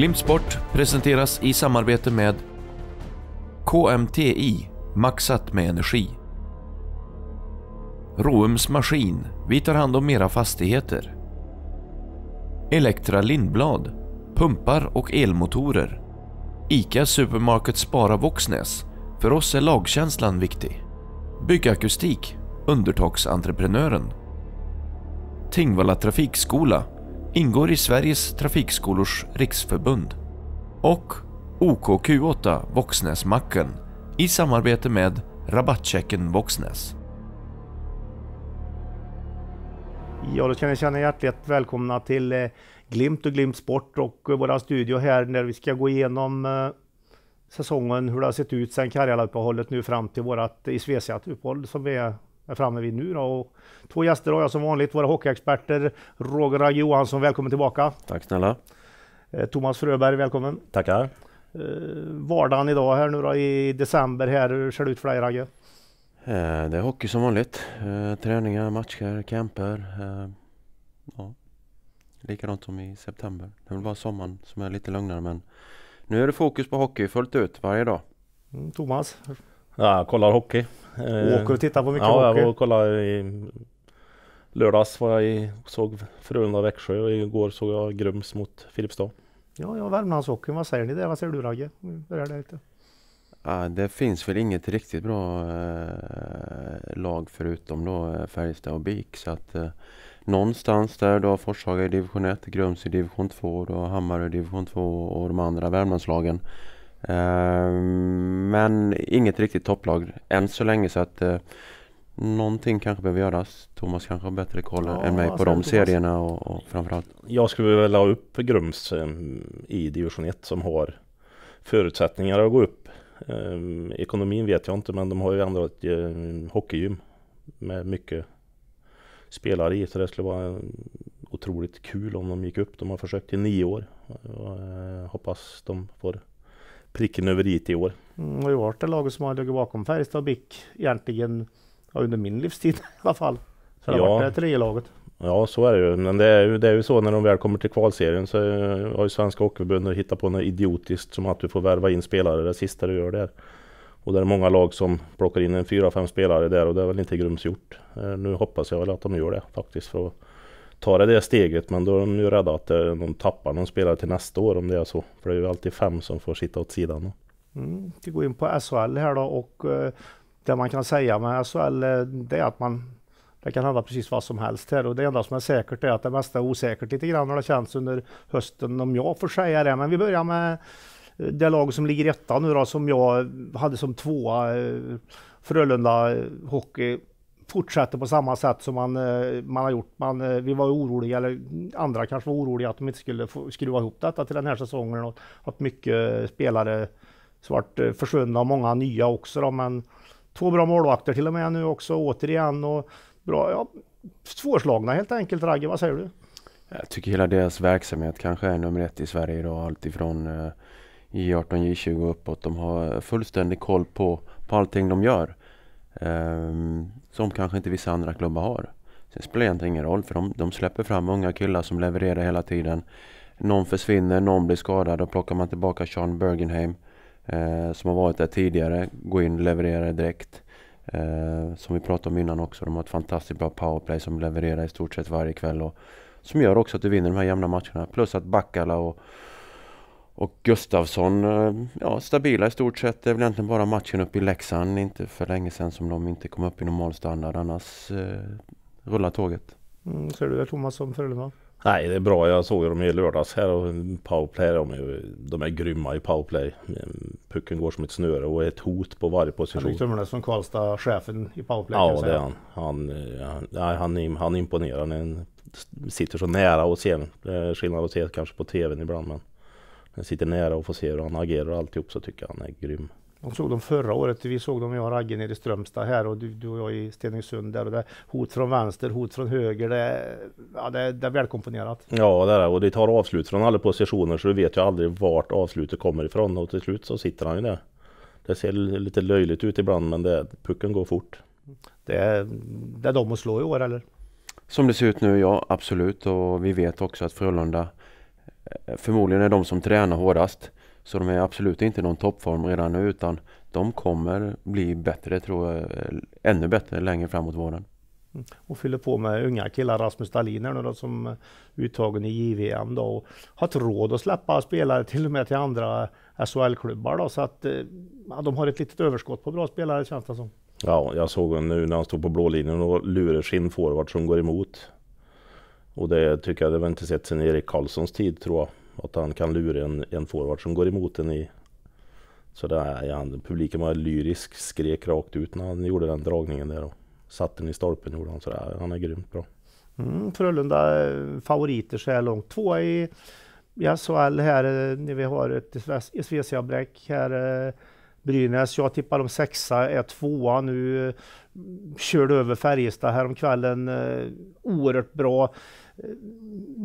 Glimt Sport presenteras i samarbete med KMTI, maxat med energi. Roums Maskin, vi tar hand om era fastigheter. Elektra Lindblad, pumpar och elmotorer. ICA Supermarket Spara Våxnäs, för oss är lagkänslan viktig. Byggakustik, Undertaksentreprenören. Tingvalla Trafikskola, ingår i Sveriges Trafikskolors Riksförbund och OKQ8 Våxnäsmacken i samarbete med rabattchecken Voxnäs. Ja, då känner jag känna hjärtligt välkomna till eh, Glimt och Glimt Sport och eh, våra studio här när vi ska gå igenom eh, säsongen, hur det har sett ut sedan karriäruppehållet nu fram till vårt isvesiat uppehåll som vi är är framme vid nu. Då. Och två gäster har jag som vanligt, våra hockeyexperter Roger Johansson, välkommen tillbaka. Tack snälla. Eh, Thomas Fröberg, välkommen. Tackar. Eh, vardagen idag här nu då i december här, hur ser det ut för dig Ragge? Eh, det är hockey som vanligt. träningar, matcher, camper. Ja. Likadant som i september. Det är väl bara sommaren som är lite lugnare men nu är det fokus på hockey fullt ut varje dag. Mm, Thomas, Ja, jag kollar hockey. Eh, Åker och tittar på mycket ja, hockey? Ja, jag var och kollade i lördags var jag i, såg Frölunda-Växjö och igår såg jag Grums mot Filipstad. Ja, ja Värmlandshockeyn, vad säger ni där? Vad säger du Ragge? Börjar där lite. Ja, det finns väl inget riktigt bra eh, lag förutom då eh, Färjestad och BIK. Så att, eh, någonstans där, då Forshaga i division 1, Grums i division 2, då Hammarö i division 2 och de andra Värmlandslagen. Eh, men inget riktigt topplag än så länge så att eh, Någonting kanske behöver göras. Thomas kanske har bättre koll ja, än mig på de serierna och, och framförallt. Jag skulle vilja ha upp Grums ehm, i division 1 som har förutsättningar att gå upp. Ehm, ekonomin vet jag inte men de har ju ändå ett ehm, hockeygym med mycket spelare i så det skulle vara otroligt kul om de gick upp. De har försökt i nio år. Jag eh, hoppas de får pricken över i i år. Mm, har ju varit det laget som har legat bakom Färjestad och BIK egentligen ja, under min livstid i alla fall. Så det har ja. varit det laget. Ja så är det ju. Men det är ju, det är ju så när de väl kommer till kvalserien så har ju Svenska Hockeyförbundet hittat på något idiotiskt som att du får värva in spelare det sista du gör där. Och det är många lag som plockar in en fyra, fem spelare där och det är väl inte grums gjort. Eh, nu hoppas jag väl att de gör det faktiskt. För att ta det där steget men då är de ju rädda att eh, de tappar någon spelare till nästa år om det är så. För det är ju alltid fem som får sitta åt sidan. Mm, vi går in på SHL här då och eh, det man kan säga med SHL eh, det är att man det kan hända precis vad som helst här och det enda som är säkert är att det mesta är osäkert lite grann när det känns under hösten om jag får säga det. Men vi börjar med det lag som ligger etta nu då som jag hade som tvåa Frölunda Hockey fortsätter på samma sätt som man, eh, man har gjort. Man, eh, vi var oroliga, eller andra kanske var oroliga att de inte skulle få skruva ihop detta till den här säsongen och att mycket eh, spelare så vart försvunna och många nya också då, men två bra målvakter till och med nu också återigen och bra, ja, svårslagna helt enkelt Ragge, vad säger du? Jag tycker hela deras verksamhet kanske är nummer ett i Sverige idag, alltifrån J18, J20 och uppåt. De har fullständig koll på, på allting de gör. Ehm, som kanske inte vissa andra klubbar har. Sen spelar det egentligen ingen roll för de, de släpper fram unga killar som levererar hela tiden. Någon försvinner, någon blir skadad och plockar man tillbaka Sean Bergenheim eh, som har varit där tidigare, går in och levererar direkt. Eh, som vi pratade om innan också, de har ett fantastiskt bra powerplay som levererar i stort sett varje kväll och som gör också att du vinner de här jämna matcherna. Plus att Backala och och Gustavsson, eh, ja stabila i stort sett. Det är väl egentligen bara matchen uppe i Leksand inte för länge sedan som de inte kom upp i normal standard. Annars eh, rullar tåget. Mm, ser du det Thomas som Frölunda? Nej det är bra. Jag såg dem i lördags här och powerplay. De är, de är grymma i powerplay. Pucken går som ett snöre och är ett hot på varje position. Henrik Tömmernes från Karlstad, chefen i powerplay. Ja det är han. Han, eh, han, han, han imponerar. Han sitter så nära och ser. Eh, skillnad att se kanske på tvn ibland men jag sitter nära och får se hur han agerar och alltihop så tycker jag han är grym. De såg dem förra året. Vi såg dem, jag och Ragge nere i Strömstad här och du, du och jag i Stenungsund där. Och det hot från vänster, hot från höger. Det, ja, det, det är välkomponerat. Ja, det är Och det tar avslut från alla positioner så du vet ju aldrig vart avslutet kommer ifrån. Och till slut så sitter han ju där. Det ser lite löjligt ut ibland men det, pucken går fort. Det är, det är de att slå i år eller? Som det ser ut nu, ja absolut. Och vi vet också att Frölunda Eh, förmodligen är de som tränar hårdast. Så de är absolut inte någon toppform redan nu utan de kommer bli bättre tror jag, eh, ännu bättre längre framåt våren. Mm. Och fyller på med unga killar, Rasmus Dahlin här nu då, som eh, uttagen i JVM då och har ett råd att släppa spelare till och med till andra SHL-klubbar då så att ja, de har ett litet överskott på bra spelare känns det som. Ja, jag såg honom nu när han stod på blå linjen och lurar sin forward som går emot. Och det tycker jag, det var inte sett sedan Erik Karlssons tid tror jag. Att han kan lura en, en forward som går emot en i... Så där, ja, publiken var lyrisk, skrek rakt ut när han gjorde den dragningen där och satte den i stolpen gjorde han. Så där, han är grymt bra. Mm, Frölunda eh, favoriter så här långt. Tvåa i, i SHL här eh, när vi har ett svecia avbräck här. Eh, Brynäs, jag tippar de sexa, är tvåa nu. Mm, körde över Färjestad häromkvällen. Oerhört bra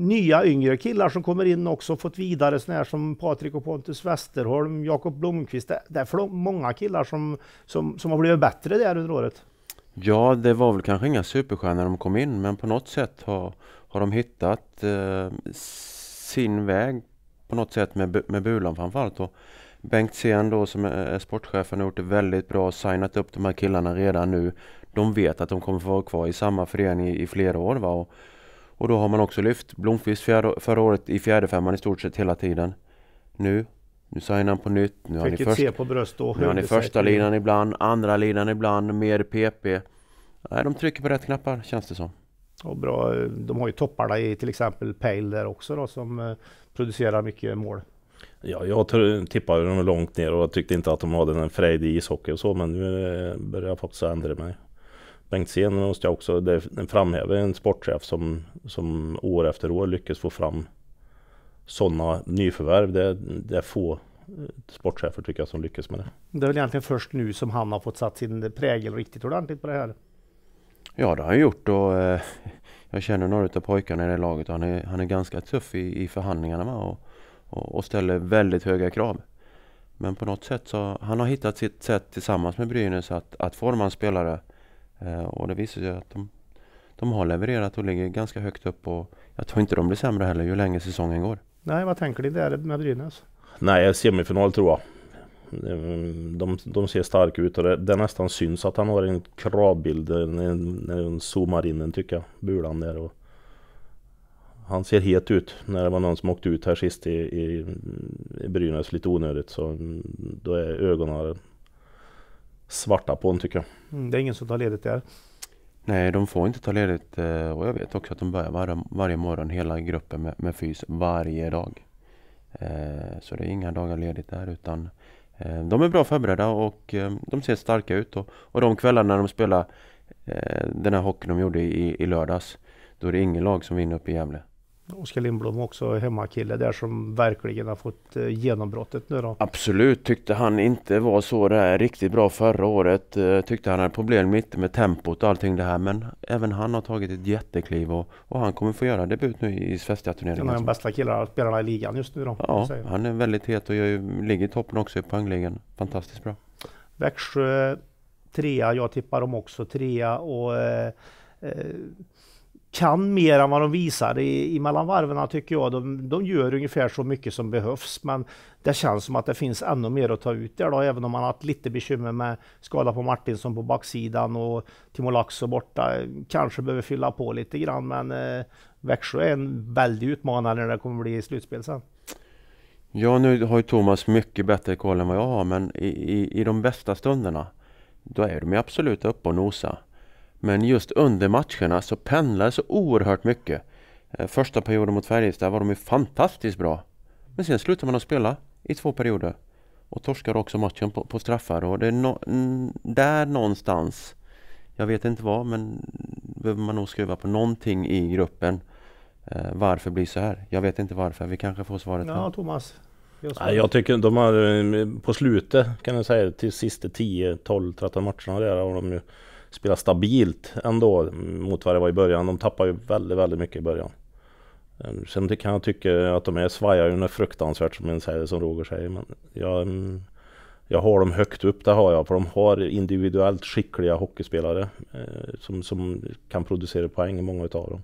nya yngre killar som kommer in också och fått vidare sådana här som Patrik och Pontus Westerholm, Jakob Blomqvist. Det, det är många killar som, som, som har blivit bättre där under året. Ja, det var väl kanske inga superstjärnor de kom in, men på något sätt har, har de hittat eh, sin väg på något sätt med, med Bulan framförallt. Och Bengt Sen då som är sportchefen har gjort det väldigt bra, signat upp de här killarna redan nu. De vet att de kommer få vara kvar i samma förening i, i flera år. Va? Och och då har man också lyft Blomqvist fjärde, förra året i fjärde femman i stort sett hela tiden. Nu, nu signar han på nytt. Nu har ni först, se på bröst då, nu har ni första linan ibland, andra linan ibland, mer PP. Nej, de trycker på rätt knappar känns det som. Och bra, de har ju topparna i till exempel Pale där också då som eh, producerar mycket mål. Ja, jag tippade dem långt ner och tyckte inte att de hade en frejd i ishockey och så, men nu eh, börjar jag faktiskt ändra mig. Bengtzén måste jag också framhäva, en sportchef som, som år efter år lyckas få fram sådana nyförvärv. Det, det är få eh, sportchefer tycker jag som lyckas med det. Det är väl egentligen först nu som han har fått satt sin prägel riktigt ordentligt på det här? Ja det har han gjort och eh, jag känner några av pojkarna i det laget och han är, han är ganska tuff i, i förhandlingarna med och, och, och, ställer väldigt höga krav. Men på något sätt så han har hittat sitt sätt tillsammans med Brynäs att, att forma en spelare Eh, och det visar sig att de, de har levererat och ligger ganska högt upp och jag tror inte de blir sämre heller ju längre säsongen går. Nej, vad tänker ni där med Brynäs? Nej, semifinal tror jag. Eh, de, de ser starka ut och det, det nästan syns att han har en kravbild när, när de zoomar in den tycker jag, Bulan där. Och han ser het ut. När det var någon som åkte ut här sist i, i, i Brynäs lite onödigt så mm, då är ögonen svarta på den tycker jag. Mm, det är ingen som tar ledigt där. Nej, de får inte ta ledigt eh, och jag vet också att de börjar var varje morgon hela gruppen med, med fys varje dag. Eh, så det är inga dagar ledigt där utan eh, de är bra förberedda och de ser starka ut och, och de kvällarna när de spelar den här hockeyn de gjorde i, i lördags då är det ingen lag som vinner uppe i Gävle. Oskar Lindblom också hemmakille där som verkligen har fått eh, genombrottet nu då. Absolut, tyckte han inte var så där riktigt bra förra året. Eh, tyckte han hade problem lite med tempot och allting det här men även han har tagit ett jättekliv och, och han kommer få göra debut nu i svenska turneringen. En av de alltså. bästa killarna, spelarna i ligan just nu då. Ja, han är väldigt het och ju, ligger i toppen också i poängligan. Fantastiskt bra. Växjö trea, jag tippar dem också trea och eh, eh, kan mer än vad de visar i, i mellan varven tycker jag. De, de gör ungefär så mycket som behövs, men det känns som att det finns ännu mer att ta ut där då, även om man har haft lite bekymmer med skada på Martinsson på backsidan och Timo Laxo borta. Kanske behöver fylla på lite grann, men eh, Växjö är en väldig utmanare när det kommer bli slutspel sen. Ja, nu har ju Thomas mycket bättre koll än vad jag har, men i, i, i de bästa stunderna, då är de ju absolut uppe och nosar men just under matcherna så pendlade så oerhört mycket. Eh, första perioden mot Färjestad var de ju fantastiskt bra. Men sen slutade man att spela i två perioder. Och torskade också matchen på, på straffar. Och det är no där någonstans, jag vet inte vad, men behöver man nog skruva på någonting i gruppen. Eh, varför blir det så här? Jag vet inte varför. Vi kanske får svaret. Ja, här. Thomas. Jag, jag tycker de har eh, på slutet kan jag säga till sista 10, 12, 13 matcherna där har de ju spela stabilt ändå mot vad det var i början. De tappar ju väldigt, väldigt mycket i början. Ehm, sen kan jag tycka att de är svajar ju fruktansvärt som, säger, som Roger säger. Men jag, mm, jag har dem högt upp, det har jag. För de har individuellt skickliga hockeyspelare eh, som, som kan producera poäng, många utav dem.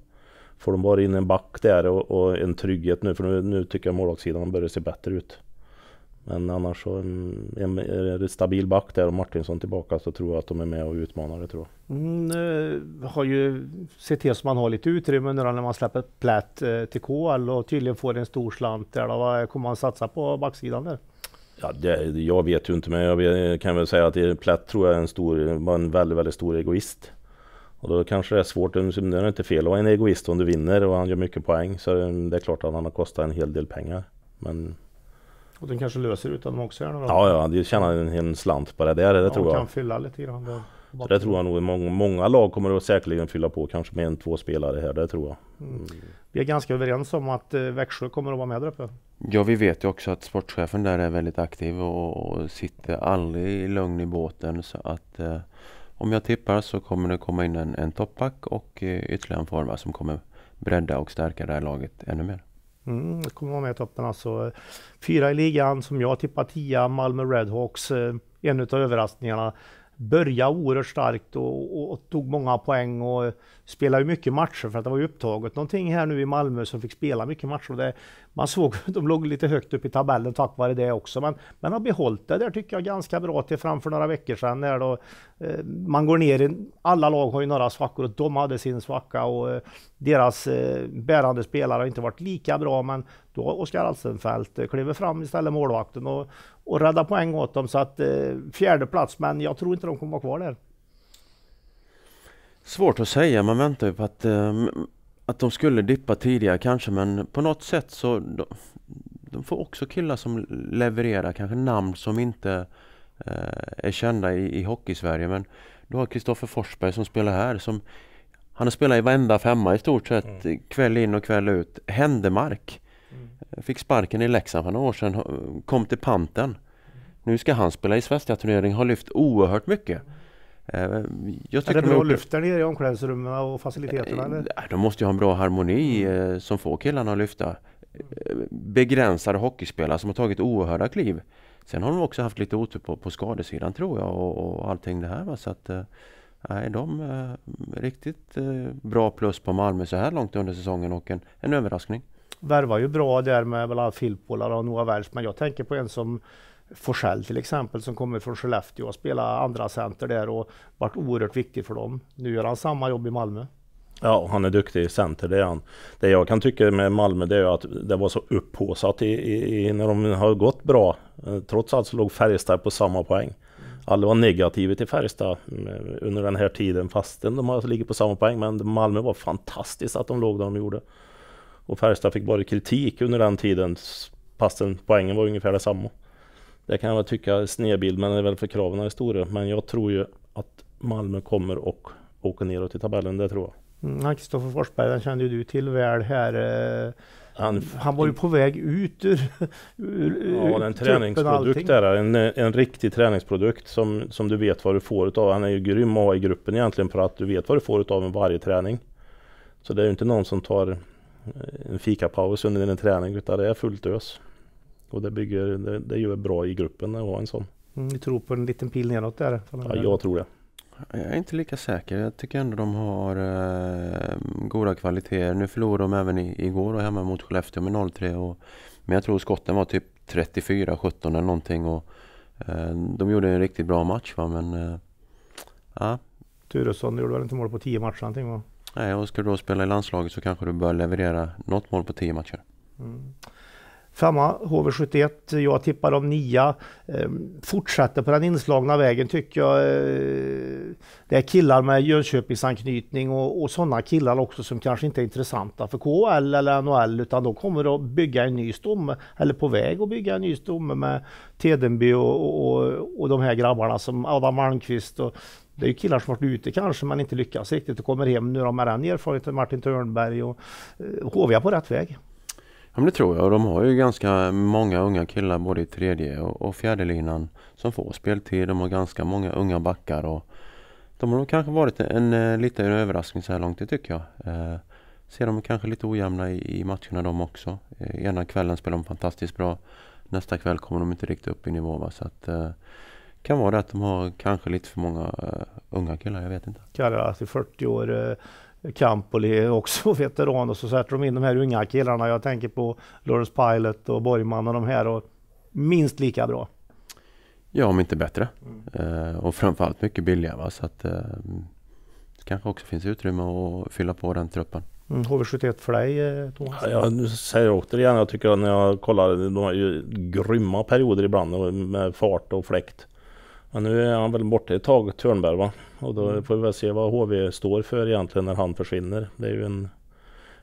Får de bara in en back där och, och en trygghet nu, för nu, nu tycker jag målvaktssidan börjar se bättre ut. Men annars så mm, är det stabil back där och Martinsson tillbaka så tror jag att de är med och utmanar det tror jag. Mm, eh, har ju sett till så man har lite utrymme nu när man släpper Plätt eh, till KL och tydligen får en stor slant där då. Vad kommer man satsa på backsidan där? Ja, det, jag vet ju inte men jag vet, kan väl säga att Plätt tror jag är en, stor, var en väldigt, väldigt stor egoist. Och då kanske det är svårt, det är inte fel att vara en egoist om du vinner och han gör mycket poäng så det är klart att han har kostat en hel del pengar. Men och den kanske löser utan dem också? ja, ja, det tjänar en, en slant på det där, det ja, tror jag. kan fylla lite grann. Där. Så det tror jag nog. Många, många lag kommer att säkerligen fylla på kanske med en, två spelare här, det tror jag. Mm. Vi är ganska överens om att eh, Växjö kommer att vara med där uppe. Ja, vi vet ju också att sportchefen där är väldigt aktiv och, och sitter aldrig lugn i båten. Så att eh, om jag tippar så kommer det komma in en, en toppback och eh, ytterligare en forward som kommer bredda och stärka det här laget ännu mer. Mm, jag kommer vara med i toppen alltså. Fyra i ligan som jag tippar tia, Malmö Redhawks. Eh, en av överraskningarna började oerhört starkt och, och, och, tog många poäng och spelade mycket matcher för att det var ju upptaget någonting här nu i Malmö som fick spela mycket matcher. Det, man såg att de låg lite högt upp i tabellen tack vare det också, men, men har behållit det där tycker jag ganska bra till framför några veckor sedan när då eh, man går ner i, alla lag har ju några svackor och de hade sin svacka och eh, deras eh, bärande spelare har inte varit lika bra, men då har Oskar Alsenfelt eh, kliver fram istället målvakten och och rädda poäng åt dem. Så att eh, fjärde plats, men jag tror inte de kommer vara kvar där. Svårt att säga, man väntar ju på att, eh, att de skulle dippa tidigare kanske men på något sätt så de, de får också killar som levererar, kanske namn som inte eh, är kända i, i hockey-Sverige. Men du har Kristoffer Forsberg som spelar här som han har spelat i varenda femma i stort sett, mm. kväll in och kväll ut. Händemark. Fick sparken i Leksand för några år sedan, kom till panten. Nu ska han spela i svenska turnering, har lyft oerhört mycket. Eh, jag är det bra lyft där nere i omklädningsrummen och faciliteterna? Eller? Eh, de måste ju ha en bra harmoni mm. eh, som får killarna att lyfta. Begränsade hockeyspelare som har tagit oerhörda kliv. Sen har de också haft lite otur på, på skadesidan tror jag och, och allting det här. Va? Så att, nej, de är riktigt bra plus på Malmö så här långt under säsongen och en, en överraskning värvar ju bra där med bland annat Filppola och Noah Welch, men jag tänker på en som Forsell till exempel som kommer från Skellefteå och spelar andra center där och varit oerhört viktig för dem. Nu gör han samma jobb i Malmö. Ja, han är duktig i center, det är han. Det jag kan tycka med Malmö det är att det var så upphåsat i, i, när de har gått bra. Eh, trots allt så låg Färjestad på samma poäng. Alla var negativa till Färjestad eh, under den här tiden fastän de ligger på samma poäng. Men Malmö var fantastiskt att de låg där de gjorde. Och Färjestad fick bara kritik under den tiden passen, poängen var ungefär detsamma. Det kan jag väl tycka snedbild, men det är väl för kraven är stora. Men jag tror ju att Malmö kommer och åker neråt i tabellen, det tror jag. Mm, Kristoffer mm, Forsberg, den kände ju du till väl här. Eh. Han, han var ju på väg ut ur, ur Ja, en träningsprodukt där. En, en riktig träningsprodukt som, som du vet vad du får utav. Han är ju grym att ha i gruppen egentligen för att du vet vad du får utav med varje träning. Så det är ju inte någon som tar en fikapaus under en träning utan det är fullt ös. Och det, bygger, det, det gör bra i gruppen att ha en sån. Mm, ni tror på en liten pil nedåt där? Ja, jag tror det. Jag är inte lika säker. Jag tycker ändå de har eh, goda kvaliteter. Nu förlorade de även i, igår och hemma mot Skellefteå med 0-3. Och, men jag tror skotten var typ 34-17 eller någonting. Och, eh, de gjorde en riktigt bra match va? men... Eh, ja. Turesson gjorde väl inte mål på 10 matcher någonting va? Nej, och ska du då spela i landslaget så kanske du bör leverera något mål på tio matcher. Mm. Femma, HV71. Jag tippar om nia. Ehm, fortsätter på den inslagna vägen tycker jag. Ehm, det är killar med Jönköpingsanknytning och, och sådana killar också som kanske inte är intressanta för KHL eller NHL utan de kommer att bygga en ny stomme, eller på väg att bygga en ny stomme med Tedenby och, och, och de här grabbarna som Adam Malmqvist och det är ju killar som varit ute kanske men inte lyckas riktigt och kommer hem nu då med den erfarenheten, Martin Törnberg och HV eh, på rätt väg. Ja men det tror jag. och De har ju ganska många unga killar både i tredje och, och fjärde linan som får speltid. De har ganska många unga backar och de har nog kanske varit en, en eh, liten överraskning så här långt, det tycker jag. Eh, ser de kanske lite ojämna i, i matcherna de också. Eh, ena kvällen spelar de fantastiskt bra. Nästa kväll kommer de inte riktigt upp i nivå. Va? Så att, eh, kan vara det att de har kanske lite för många uh, unga killar, jag vet inte. Kallar till 40 år. Eh, Campoli är också veteran och så sätter de in de här unga killarna. Jag tänker på Lawrence Pilot och Borgman och de här och minst lika bra. Ja, om inte bättre. Mm. Uh, och framförallt mycket billigare. Va? Så att, uh, det kanske också finns utrymme att fylla på den truppen. Mm, HV71 för dig Thomas? Ja, jag säger återigen, jag tycker att när jag kollar de har ju grymma perioder ibland med fart och fläkt. Men nu är han väl borta ett tag, Törnberg va? Och då mm. får vi väl se vad HV står för egentligen när han försvinner. Det är ju en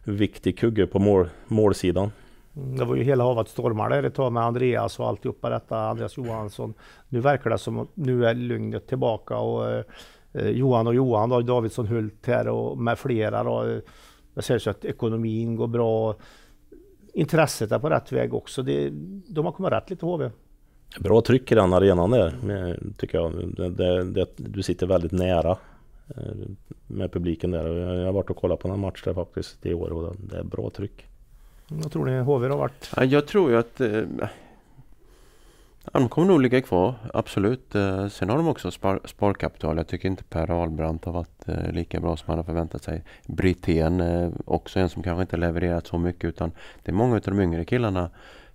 viktig kugge på mål, målsidan. Mm, det var ju hela havet stormar där ett tag med Andreas och alltihopa detta, Andreas Johansson. Nu verkar det som att nu är lugnet tillbaka och eh, Johan och Johan då, Davidsson Hult här och med flera då. Eh, det sägs att ekonomin går bra. Intresset är på rätt väg också. Det, de har kommit rätt lite HV. Bra tryck i den arenan där, tycker jag. Det, det, det, du sitter väldigt nära eh, med publiken där. Jag har varit och kollat på en match där faktiskt i år och det är bra tryck. Vad tror ni HV har varit? jag tror ju att eh, de kommer nog ligga kvar, absolut. Eh, sen har de också spar, sparkapital. Jag tycker inte Per Ahlbrandt har varit eh, lika bra som man har förväntat sig. Brithén, eh, också en som kanske inte levererat så mycket utan det är många av de yngre killarna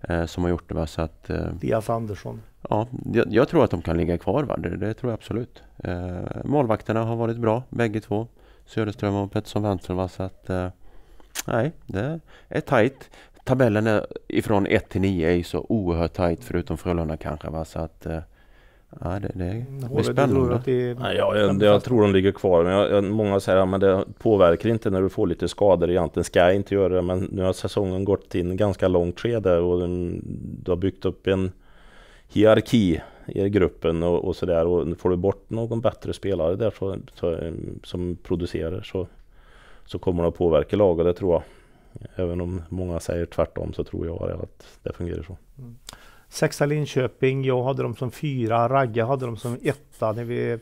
Eh, som har gjort det. Va? Så att, eh, Dias Andersson. Ja, jag, jag, tror att de kan ligga kvar. Va? Det, det tror jag absolut. Eh, målvakterna har varit bra bägge två. Söderström och Pettersson Wernström. Va? Så att, nej, det är tajt. Tabellen är ifrån 1 till 9 är ju så oerhört tajt förutom Frölunda kanske. Va? Så att, Ja, det, det mm, blir spännande. Det... Nej, jag, jag, jag, tror de ligger kvar. Men jag, många säger att ja, det påverkar inte när du får lite skador. Egentligen ska jag inte göra det, men nu har säsongen gått in ganska långt skede och mm, du har byggt upp en hierarki i gruppen och, och sådär. Och får du bort någon bättre spelare där så, så, mm, som producerar så, så kommer det att påverka laget, det tror jag. Även om många säger tvärtom så tror jag att det fungerar så. Mm. Sexa Linköping, jag hade dem som fyra, Ragge hade dem som etta när vi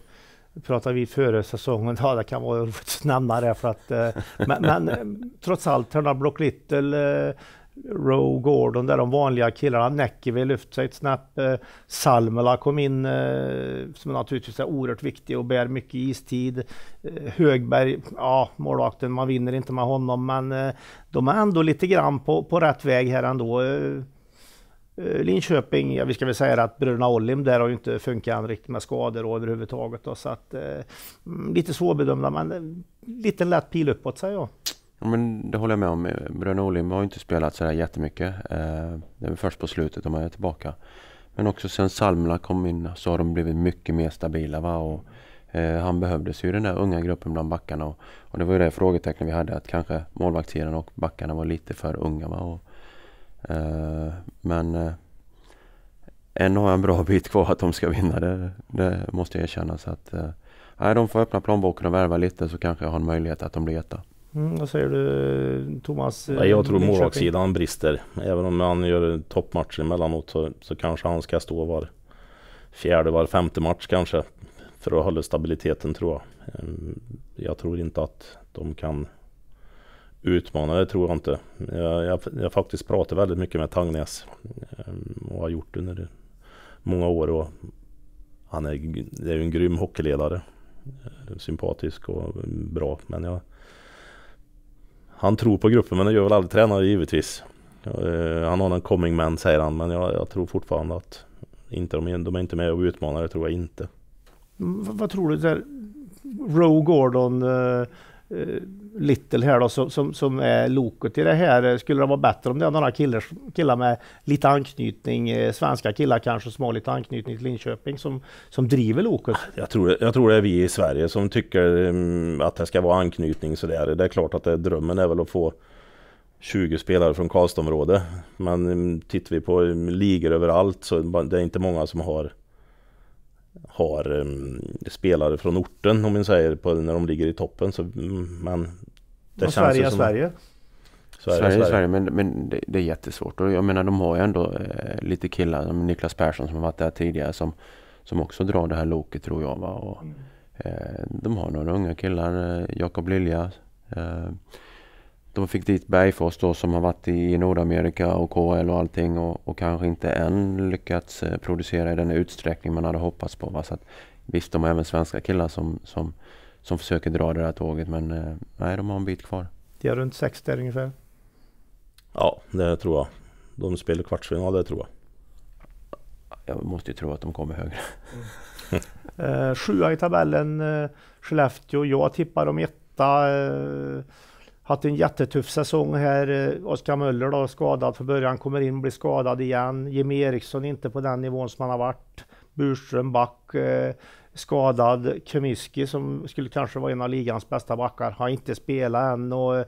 pratade vi före säsongen. Ja, det kan vara roligt att nämna det för att... Eh, men, men, eh, trots allt, Törna Block Little, eh, Roe Gordon, där de vanliga killarna. Näckivi lyfte sig ett snäpp. Salmela kom in, som naturligtvis är oerhört viktig och bär mycket istid. Högberg, ja målvakten, man vinner inte med honom, men de är ändå lite grann på, på rätt väg här ändå. Eh, Linköping, ja, vi ska väl säga att bröderna Ollim där har ju inte funkat riktigt med skador och överhuvudtaget. Då, så att, eh, mm, lite svårbedömda men eh, lite lätt pil uppåt säger jag. Ja, men det håller jag med om. Bröderna Ollim har ju inte spelat sådär jättemycket. Eh, det är väl först på slutet de är tillbaka. Men också sen Salmla kom in så har de blivit mycket mer stabila. Va? Och, eh, han behövdes ju i den där unga gruppen bland backarna. Och, och det var ju det frågetecknet vi hade att kanske målvaktssidan och backarna var lite för unga. Va? Och, Eh, men eh, än har jag en bra bit kvar att de ska vinna, det, det måste jag erkänna. Så att, eh, nej, de får öppna plånboken och värva lite så kanske jag har en möjlighet att de blir etta. Mm, vad säger du Thomas? Nej, jag tror målvaktssidan brister. Även om han gör toppmatcher emellanåt så, så kanske han ska stå var fjärde, var femte match kanske. För att hålla stabiliteten tror jag. Ehm, jag tror inte att de kan utmanare tror jag inte. Jag, jag, jag faktiskt pratar väldigt mycket med Tangnäs ehm, och har gjort under många år. Och han är, är ju en grym hockeyledare. Sympatisk och bra. Men jag, han tror på gruppen men det gör väl aldrig tränare givetvis. Eh, han har en coming man säger han men jag, jag tror fortfarande att inte, de, de är inte med och utmanar det tror jag inte. Mm, v vad tror du? Roe Gordon eh, eh Little här då, som, som, som är loket i det här. Skulle det vara bättre om det är några killar, killar med lite anknytning, eh, svenska killar kanske som har lite anknytning till Linköping som, som driver loket? Jag tror, jag tror det är vi i Sverige som tycker mm, att det ska vara anknytning sådär. Det är klart att det, drömmen är väl att få 20 spelare från Karlstadområdet. Men mm, tittar vi på mm, ligor överallt så det är inte många som har har um, spelare från orten om man säger på, när de ligger i toppen så man... Mm, det känns Sverige, som, Sverige. Sverige, Sverige, Sverige. Sverige men, men det, det, är jättesvårt och jag menar de har ju ändå eh, lite killar som Niklas Persson som har varit där tidigare som, som också drar det här loket tror jag va. Och, mm. eh, de har några unga killar, eh, Jakob Lilja eh, de fick dit Bergfors då som har varit i Nordamerika och KL och allting och, och kanske inte än lyckats eh, producera i den utsträckning man hade hoppats på. Va? Så att, visst, de har även svenska killar som, som, som försöker dra det där tåget men eh, nej, de har en bit kvar. De har runt 60 ungefär? Ja, det tror jag. De spelar kvartsfinal, det tror jag. Jag måste ju tro att de kommer högre. Mm. sjua i tabellen, Skellefteå. Jag tippar dem etta haft en jättetuff säsong här. Eh, Oskar Möller då, skadad för början, kommer in och blir skadad igen. Jimmy Eriksson inte på den nivån som han har varit. Burström back, eh, skadad. Kemiski som skulle kanske vara en av ligans bästa backar, har inte spelat än och eh,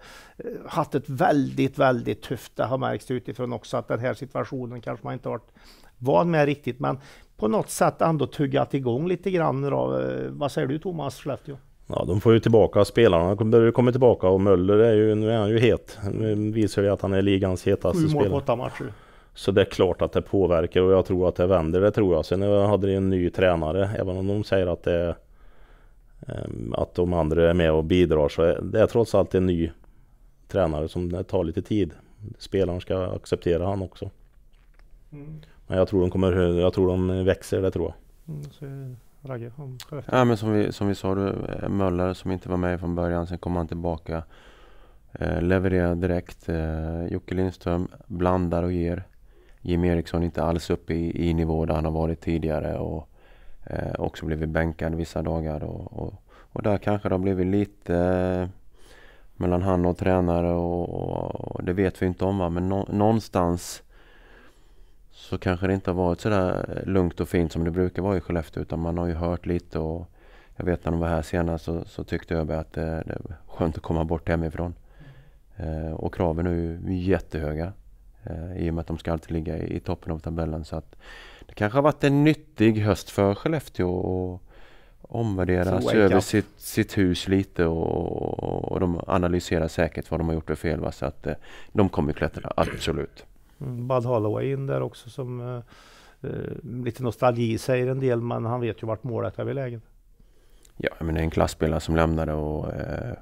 haft ett väldigt, väldigt tufft, det har märkts utifrån också att den här situationen kanske man inte varit van med riktigt, men på något sätt ändå tuggat igång lite grann. Då. Vad säger du Thomas Skellefteå? Ja, de får ju tillbaka spelarna. De komma tillbaka och Möller är ju, nu är han ju het. Nu visar ju att han är ligans hetaste spelare. Sju mål på åtta matcher. Så det är klart att det påverkar och jag tror att det vänder det tror jag. Sen hade de en ny tränare, även om de säger att det ehm, att de andra är med och bidrar så det är trots allt en ny tränare som tar lite tid. Spelaren ska acceptera han också. Mm. Men jag tror de kommer, jag tror de växer, det tror jag. Mm, Ragge om Skellefteå? Ja, men som, vi, som vi sa, eh, Möller som inte var med från början. Sen kom han tillbaka. Eh, levererar direkt. Eh, Jocke Lindström blandar och ger. Jimmy Eriksson inte alls uppe i, i nivå där han har varit tidigare. Och eh, också blivit bänkad vissa dagar. Och, och, och där kanske det har blivit lite eh, mellan han och tränare. Och, och, och, det vet vi inte om va? men no, någonstans så kanske det inte har varit sådär eh, lugnt och fint som det brukar vara i Skellefteå utan man har ju hört lite och jag vet när de var här senast så, så tyckte Öberg att det, eh, det var skönt att komma bort hemifrån. Eh, och kraven är ju jättehöga eh, i och med att de ska alltid ligga i, i toppen av tabellen. Så att det kanske har varit en nyttig höst för Skellefteå att omvärdera, se över sitt, sitt, hus lite och, och, de analyserar säkert vad de har gjort för fel. Va? Så att eh, de kommer klättra, absolut. Bud Holloway in där också som eh, eh, lite nostalgi säger en del, men han vet ju vart målet är vid lägen. Ja, men det är en klassspelare som lämnade och eh,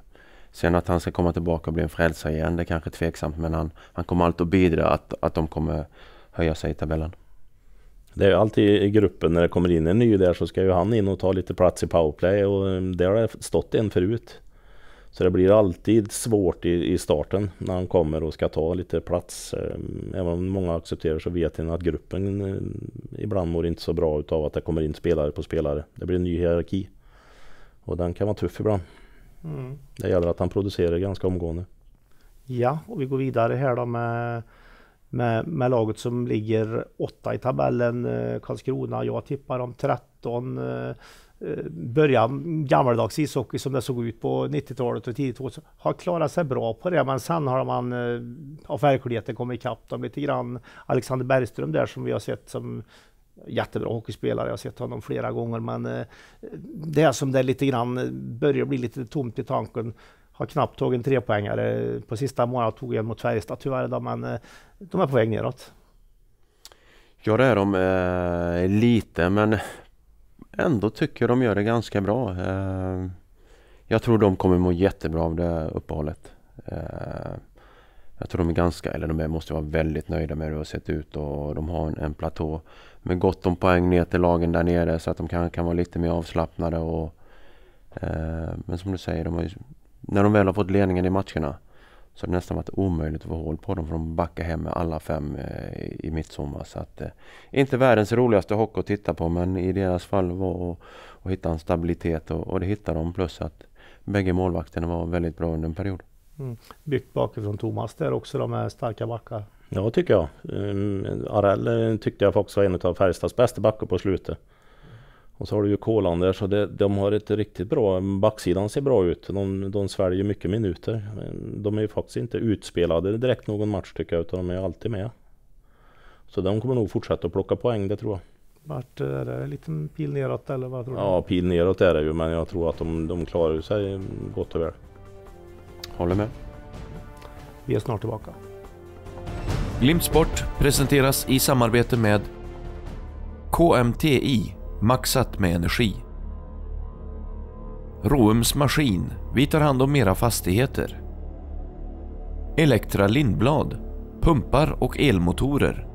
sen att han ska komma tillbaka och bli en frälsare igen, det är kanske är tveksamt, men han, han kommer alltid att bidra att, att de kommer höja sig i tabellen. Det är ju alltid i gruppen när det kommer in en ny där så ska ju han in och ta lite plats i powerplay och eh, där har det stått en förut. Så det blir alltid svårt i, i starten när han kommer och ska ta lite plats. Eh, även om många accepterar så vet jag att gruppen eh, ibland mår inte så bra utav att det kommer in spelare på spelare. Det blir en ny hierarki. Och den kan vara tuff ibland. Mm. Det gäller att han producerar ganska omgående. Ja, och vi går vidare här då med, med, med laget som ligger åtta i tabellen. Eh, Karlskrona, jag tippar om 13. Eh, börja gammaldags ishockey som det såg ut på 90-talet och tidigt 2000 har klarat sig bra på det. Men sen har man eh, av verkligheten kommit ikapp dem lite grann. Alexander Bergström där som vi har sett som jättebra hockeyspelare. Jag har sett honom flera gånger, men eh, det är som det lite grann börjar bli lite tomt i tanken. Har knappt tagit en trepoängare. På sista månaden tog en mot Färjestad tyvärr, då, men de är på väg neråt. Ja, det är de eh, lite, men ändå tycker de gör det ganska bra. Eh, jag tror de kommer må jättebra av det uppehållet. Eh, jag tror de är ganska, eller de måste vara väldigt nöjda med hur det har sett ut och de har en, en platå med gott om poäng ner till lagen där nere så att de kan, kan vara lite mer avslappnade och eh, Men som du säger, de ju, när de väl har fått ledningen i matcherna så det nästan varit omöjligt att få hål på dem för de backar hem med alla fem eh, i midsommar. Så att, eh, inte världens roligaste hockey att titta på men i deras fall var att, hitta en stabilitet och, och det hittade de. Plus att bägge målvakterna var väldigt bra under en period. Mm. Byggt bakifrån Thomas där också de är starka backar. Ja tycker jag. Mm, Arell eh, tyckte jag också var en av Färjestads bästa backar på slutet. Och så har du ju kolan där så det, de har ett riktigt bra, backsidan ser bra ut. De, de sväljer mycket minuter. De är ju faktiskt inte utspelade direkt någon match tycker jag utan de är alltid med. Så de kommer nog fortsätta att plocka poäng det tror jag. Vart är det en liten pil neråt eller vad tror du? Ja pil neråt är det ju men jag tror att de, de klarar sig gott och väl. Håller med. Vi är snart tillbaka. Glimt Sport presenteras i samarbete med KMTI maxat med energi. Roums Maskin, vi tar hand om era fastigheter. Elektra Lindblad, pumpar och elmotorer.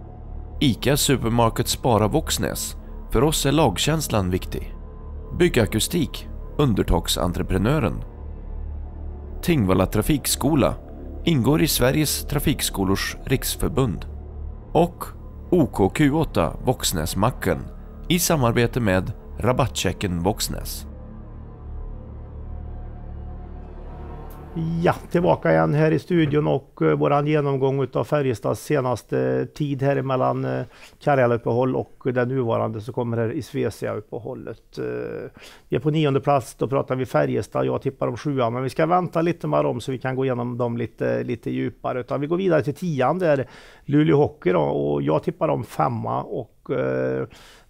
ICA Supermarket Spara Våxnäs, för oss är lagkänslan viktig. Byggakustik, undertaksentreprenören. Tingvalla Trafikskola, ingår i Sveriges Trafikskolors Riksförbund. Och OKQ8 Våxnäsmacken i samarbete med rabattchecken Voxnäs. Ja, tillbaka igen här i studion och uh, våran genomgång av Färjestads senaste tid här emellan uh, eh, karriäruppehåll och det nuvarande som kommer här i Svesia-uppehållet. Uh, vi är på nionde plats, då pratar vi Färjestad, jag tippar om sjuan, men vi ska vänta lite med dem så vi kan gå igenom dem lite, lite djupare. Utan vi går vidare till tian där, Luleå Hockey då, och jag tippar om femma och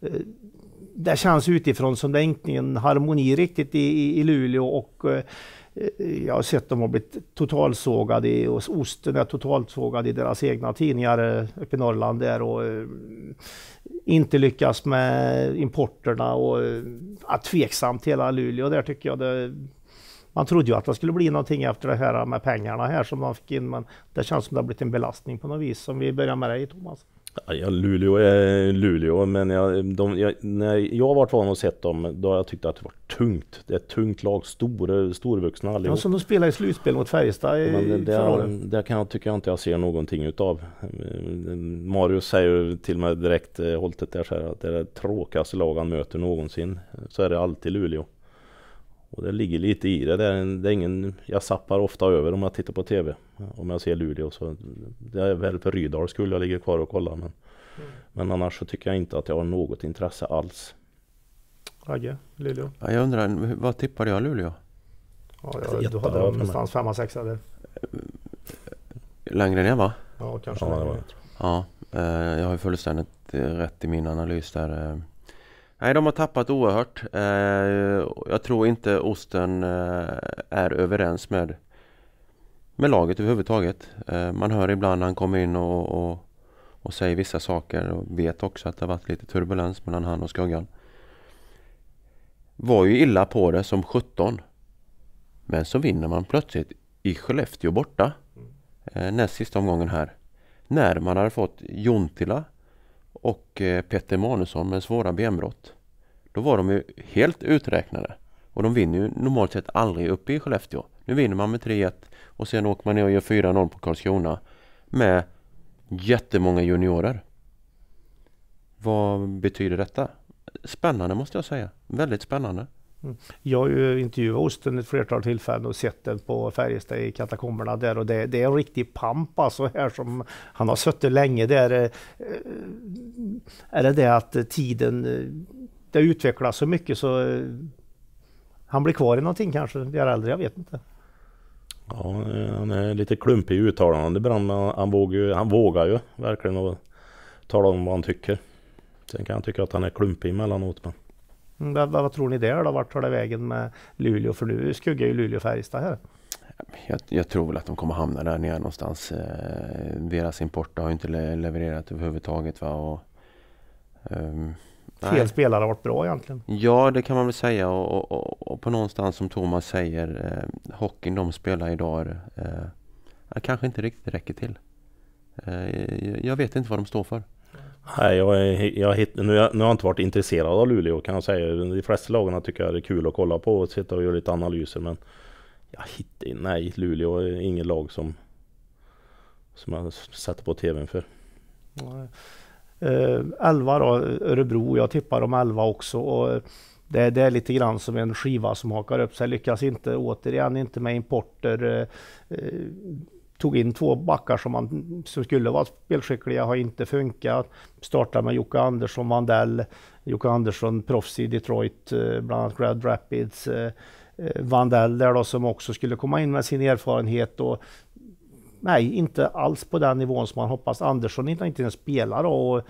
Eh, det känns utifrån som det inte är ingen harmoni riktigt i, i Luleå och eh, jag har sett dem har blivit totalsågade och osten är totalsågad i deras egna tidningar eh, uppe i Norrland där och inte lyckas med importerna och ja, tveksamt hela Luleå där tycker jag. Det, man trodde ju att det skulle bli någonting efter det här med pengarna här som man fick in men det känns som det har blivit en belastning på något vis. Om vi börjar med dig Thomas. Ja, Luleå är Luleå, men jag, de, jag, när jag varit van och sett dem, då har jag tyckt att det var tungt. Det är ett tungt lag, stora, storvuxna allihop. Ja, som de spelar i slutspel mot Färjestad i men det, det, det kan jag tycka inte jag ser någonting utav. Marius säger till mig direkt, eh, Holtet där, så här, att det är det tråkigaste lag han möter någonsin. Så är det alltid Luleå. Och det ligger lite i det. Det är, en, det är ingen, jag sappar ofta över om jag tittar på TV. Om jag ser Luleå så det är väl för Rydals skull jag ligger kvar och kollar. Men, mm. men annars så tycker jag inte att jag har något intresse alls. Agge, Luleå? Ja, jag undrar, vad tippar jag Luleå? Ja, jag, du hade dem någonstans femma, sexa eller? Längre ner va? Ja, kanske ja, längre ner. Ja, eh, jag har ju fullständigt rätt i min analys där. Eh. Nej, de har tappat oerhört. Eh, jag tror inte Osten eh, är överens med, med laget överhuvudtaget. Eh, man hör ibland när han kommer in och, och, och säger vissa saker och vet också att det har varit lite turbulens mellan han och Skuggan. Var ju illa på det som 17. Men så vinner man plötsligt i Skellefteå borta. Mm. Näst sista omgången här. När man hade fått Jontila och eh, Petter Emanuelsson med svåra benbrott. Då var de ju helt uträknade. Och de vinner ju normalt sett aldrig uppe i Skellefteå. Nu vinner man med 3-1 och sen åker man ner och gör 4-0 på Karlskrona med jättemånga juniorer. Vad betyder detta? Spännande måste jag säga. Väldigt spännande. Mm. Jag har ju intervjuat osten ett flertal tillfällen och sett den på Färjestad i katakomberna där och det, det är en riktig pamp alltså här som han har suttit länge där. Eh, eh, är det det att tiden, eh, det utvecklas så mycket så han blir kvar i någonting kanske, blir äldre, jag vet inte. Ja, han är lite klumpig i uttalanden ibland men han vågar, ju, han vågar ju verkligen att tala om vad han tycker. Sen kan jag tycka att han är klumpig emellanåt men Mm, vad, vad, tror ni där då? Vart tar det vägen med Luleå? För nu skuggar ju Luleå Färjestad här. Jag, jag, tror väl att de kommer hamna där nere någonstans. Eh, deras import har ju inte le levererat överhuvudtaget. Va? Och, um, Fel spelare har varit bra egentligen. Ja, det kan man väl säga. Och, och, och på någonstans som Thomas säger, eh, hockeyn de spelar idag eh, kanske inte riktigt räcker till. Eh, jag vet inte vad de står för. Nej, jag, jag, nu, nu har jag inte varit intresserad av Luleå kan jag säga. De flesta lagarna tycker jag är kul att kolla på och sitta och göra lite analyser. Men jag hittar, nej, Luleå är inget lag som, som jag sätter på tvn för. Eh, elva Eh, då, Örebro. Jag tippar om elva också. Och eh, det, det, är lite grann som en skiva som hakar upp sig. Lyckas inte återigen inte med importer. Eh, eh tog in två backar som, man, som skulle vara spelskickliga, har inte funkat. Startade med Jocke Andersson, Mandell, Jocke Andersson, proffs i Detroit, eh, bland annat Grad Rapids. Eh, eh, Vandell där då, som också skulle komma in med sin erfarenhet och nej, inte alls på den nivån som man hoppas. Andersson inte, inte ens spelar och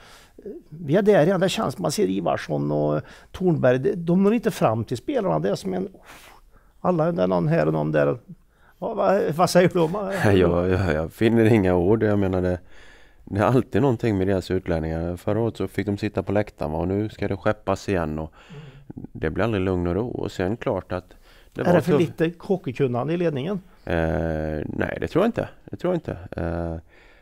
vi är där igen. Det känns, man ser Ivarsson och Tornberg, de når inte fram till spelarna. Det är som en... Alla, det är någon här och någon där Ja, vad, vad, säger du om det? Eh? Jag, jag, jag finner inga ord. Jag menar det, det är alltid någonting med deras utlänningar. Förra året så fick de sitta på läktaren och nu ska det skeppas igen. Och mm. det blir aldrig lugn och ro. Och sen klart att... Det är det för så... lite hockeykunnande i ledningen? Eh, nej, det tror jag inte. Det tror jag inte. Eh,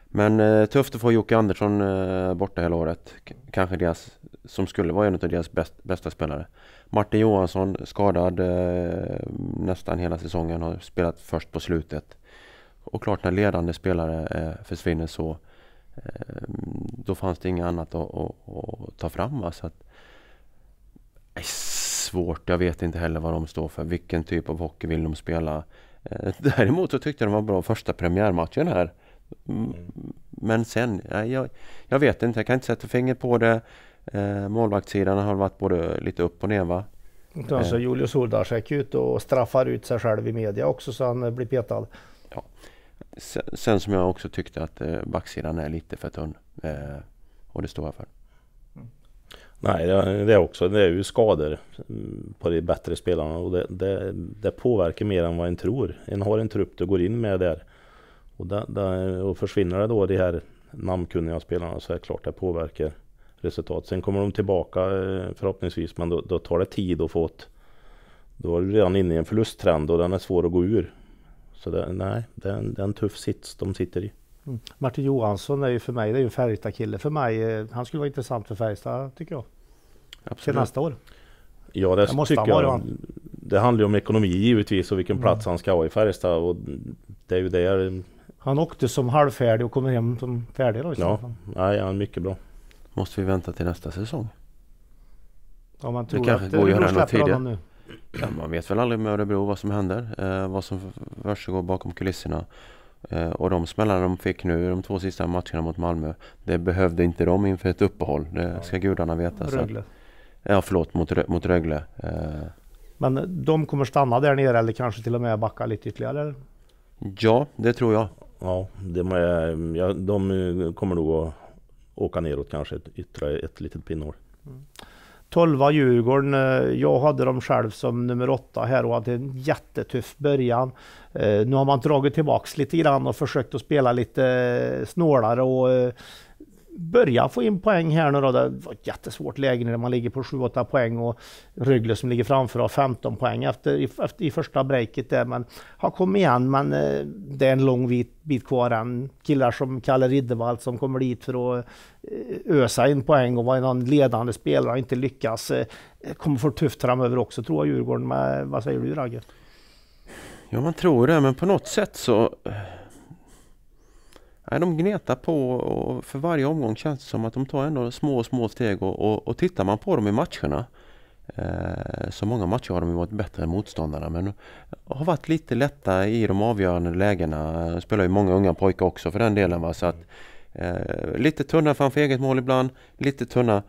men eh, tufft att få Jocke Andersson eh, borta hela året. K kanske deras, som skulle vara en av deras bäst, bästa spelare. Martin Johansson skadad eh, nästan hela säsongen, har spelat först på slutet. Och klart när ledande spelare eh, försvinner så eh, då fanns det inget annat att, att, att ta fram. Va? Så att, det svårt, jag vet inte heller vad de står för. Vilken typ av hockey vill de spela? Däremot så tyckte jag de var bra första premiärmatchen här. Mm. Mm. Men sen, jag, jag vet inte, jag kan inte sätta fingret på det. Eh, målvaktssidan har varit både lite upp och ner va? Alltså, eh. Julius gick ut och straffar ut sig själv i media också så han eh, blir petad. Ja. Sen, sen som jag också tyckte att eh, backsidan är lite för tunn. Eh, och det står jag för. Nej, det, är också. Det är ju skador mm, på de bättre spelarna och det, det, det påverkar mer än vad en tror. En har en trupp du går in med där och, där, där, och försvinner det då de här namnkunniga spelarna så är det klart det påverkar resultat. Sen kommer de tillbaka eh, förhoppningsvis, men då, då tar det tid att få ett... Då är du redan inne i en förlusttrend och den är svår att gå ur. Så det, nej, det är, en, det är en tuff sits de sitter i. Mm. Martin Johansson är ju för mig, det är ju en Färjestad-kille för mig. Eh, han skulle vara intressant för Färjestad tycker jag. Absolut. Till nästa år. Ja, det, måste tycker jag. Det handlar ju om ekonomi givetvis och vilken mm. plats han ska ha i Färjestad. Och det är ju där... Han åkte som halvfärdig och kommer hem som färdig då istället. Ja, nej, han är mycket bra. Måste vi vänta till nästa säsong? Ja, man tror det kanske att går eh, att göra något tidigare. Ja, man vet väl aldrig med Örebro vad som händer. Eh, vad som försiggår bakom kulisserna. Eh, och de smällarna de fick nu de två sista matcherna mot Malmö. Det behövde inte de inför ett uppehåll. Det ska gudarna veta. Rögle. Så. Ja, förlåt. Mot, mot Rögle. Eh. Men eh, de kommer stanna där nere eller kanske till och med backa lite ytterligare? Ja, det tror jag. Ja, de, ja, de kommer nog att åka neråt kanske ytterligare ett litet pinnhål. Mm. 12 Djurgården. Eh, jag hade dem själv som nummer åtta här och hade en jättetuff början. Eh, nu har man dragit tillbaks lite grann och försökt att spela lite eh, snålare och börjar få in poäng här nu då. Det var ett jättesvårt läge när man ligger på 7-8 poäng och Rögle som ligger framför har 15 poäng efter, efter, i första breaket där. Men har kommit igen, men eh, det är en lång vit, bit kvar än. Killar som Kalle Riddervall som kommer dit för att eh, ösa in poäng och vara någon ledande spelare och inte lyckas. Eh, kommer få tufft framöver också tror jag Djurgården. Men vad säger du Ragge? Ja man tror det, men på något sätt så Nej, de gnetar på och för varje omgång känns det som att de tar ändå små, små steg och, och, och tittar man på dem i matcherna eh, så många matcher har de varit bättre än motståndarna men har varit lite lätta i de avgörande lägena. De spelar ju många unga pojkar också för den delen. Va? Så att, eh, lite tunna framför eget mål ibland, lite tunna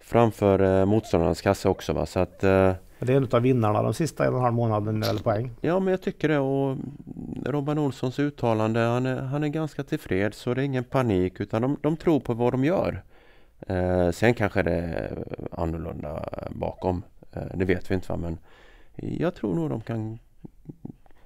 framför eh, motståndarnas kasse också. Va? Så att, eh, det är en av vinnarna de sista en och en halv månaden när eller poäng. Ja, men jag tycker det. Och Robban Olssons uttalande, han är, han är ganska tillfreds så det är ingen panik utan de, de tror på vad de gör. Eh, sen kanske det är annorlunda bakom. Eh, det vet vi inte. Va? Men jag tror nog de kan i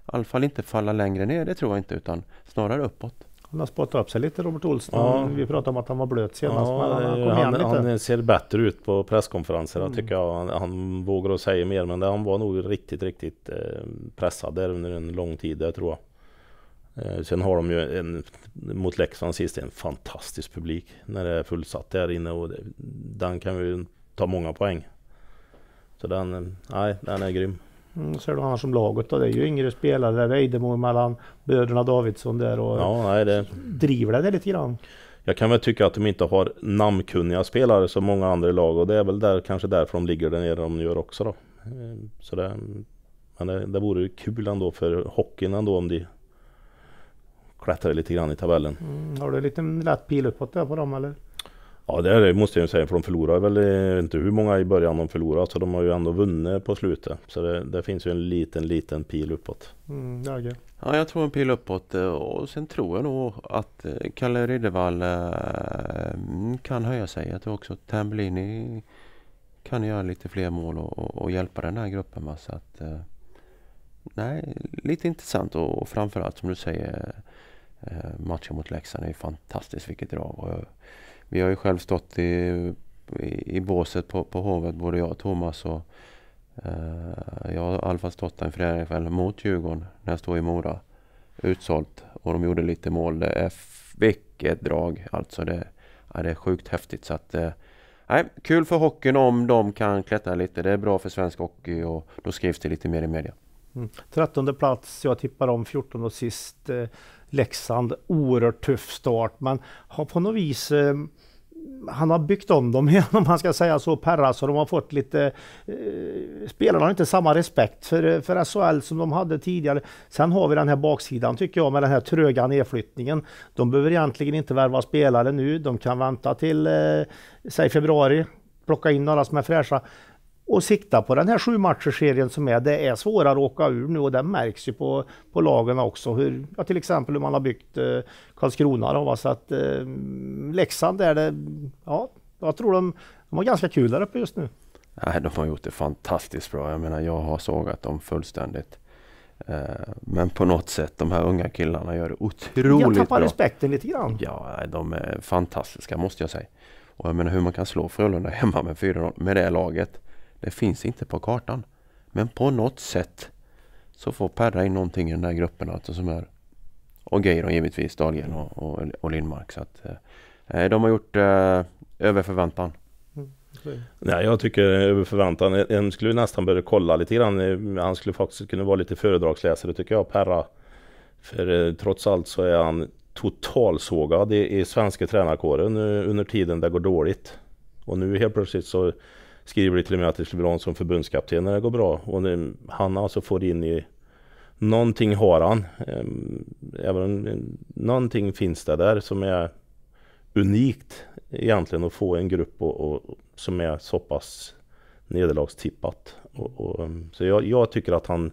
alla fall inte falla längre ner. Det tror jag inte utan snarare uppåt. Han har spottat upp sig lite Robert Olsson. Ja. Vi pratade om att han var blöt senast. Ja, men han, kom han, lite. han, ser bättre ut på presskonferenser mm. tycker jag. Han, han vågar att säga mer men han var nog riktigt, riktigt eh, pressad där under en lång tid där tror jag. Eh, sen har de ju en, mot Leksand sist, en fantastisk publik när det är fullsatt där inne och den kan ju ta många poäng. Så den, eh, nej, den är grym. Mm, ser du annars som laget då? Det är ju yngre spelare, Vejdemo mellan bröderna Davidsson där och ja, nej, det... driver det där lite grann. Jag kan väl tycka att de inte har namnkunniga spelare som många andra lag och det är väl där, kanske därför de ligger där nere de gör också då. Eh, så det, men det, det vore ju kul ändå för hockeyn ändå om de klättrade lite grann i tabellen. Mm, har du en liten lätt pil uppåt där på dem eller? Ja det måste jag säga för de förlorade väl eh, inte hur många i början de förlorade så de har ju ändå vunnit på slutet. Så det, det finns ju en liten liten pil uppåt. Mm, ja, okay. ja jag tror en pil uppåt eh, och sen tror jag nog att eh, Kalle Riddervall mm, kan höja sig. Jag tror också att Tambellini kan göra lite fler mål och, och, hjälpa den här gruppen. Va? Så att, nej, lite intressant och framförallt som du säger Eh, matchen mot Leksand är ju fantastiskt vilket drag. Och eh, vi har ju själv stått i, i, i båset på, på Hovet, både jag och Thomas. Och, eh, jag har i alla fall stått där en fredagkväll mot Djurgården när jag stod i Mora. Utsålt och de gjorde lite mål. Det är vilket drag alltså. Det, ja, det är sjukt häftigt. Så att, eh, nej, kul för hockeyn om de kan klättra lite. Det är bra för svensk hockey och då skrivs det lite mer i media. Mm. 13 plats, jag tippar om 14 och sist. Eh, Leksand. Oerhört tuff start, men har på något vis eh, han har byggt om dem igen om man ska säga så, Perra, så de har fått lite... Eh, spelarna har inte samma respekt för, eh, för SHL som de hade tidigare. Sen har vi den här baksidan tycker jag med den här tröga nedflyttningen. De behöver egentligen inte värva spelare nu. De kan vänta till, eh, säg februari, plocka in några som är fräscha och sikta på den här sju matcherserien som är. Det är svårare att åka ur nu och det märks ju på, på lagen också. Hur, ja, till exempel hur man har byggt eh, Karlskrona då, va? så att eh, Leksand är det, ja, jag tror de, de har ganska kul där uppe just nu. Nej, de har gjort det fantastiskt bra. Jag menar, jag har sågat dem fullständigt. Eh, men på något sätt, de här unga killarna gör det otroligt bra. Jag tappar bra. respekten lite grann. Ja, de är fantastiska måste jag säga. Och jag menar hur man kan slå Frölunda hemma med 4-0 med det laget. Det finns inte på kartan. Men på något sätt så får Perra in någonting i den här gruppen alltså som är och Geiron givetvis, Dahlgren och, och, och Lindmark. Så att, eh, eh de har gjort eh, över förväntan. Nej, jag tycker över förväntan. En skulle nästan börja kolla lite grann. Eh, han skulle faktiskt kunna vara lite föredragsläsare tycker jag, Perra. För eh, trots allt så är han totalsågad i, i svenska tränarkåren eh, under tiden det går dåligt. Och nu helt plötsligt så skriver det till och med att det skulle vilja ha som förbundskapten när det går bra. Och nu, han alltså får in i Någonting har han. Ehm, även, någonting finns det där som är unikt egentligen att få en grupp och, och som är så pass nederlagstippat. Och, och, ehm, så jag, jag, tycker att han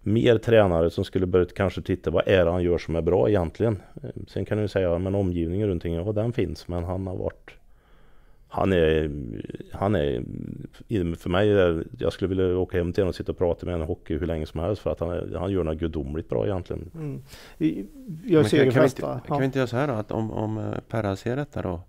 mer tränare som skulle börjat kanske titta vad är det han gör som är bra egentligen. Ehm, sen kan du säga men omgivningen runt omkring, ja den finns men han har varit han är, han är, för mig, eh, jag skulle vilja åka hem till honom och sitta och prata med honom hockey hur länge som helst för att han, är, han gör något gudomligt bra egentligen. Mm. Jag ser kan, kan, vi inte, kan vi inte göra så här då, att om, om eh, Perra ser detta då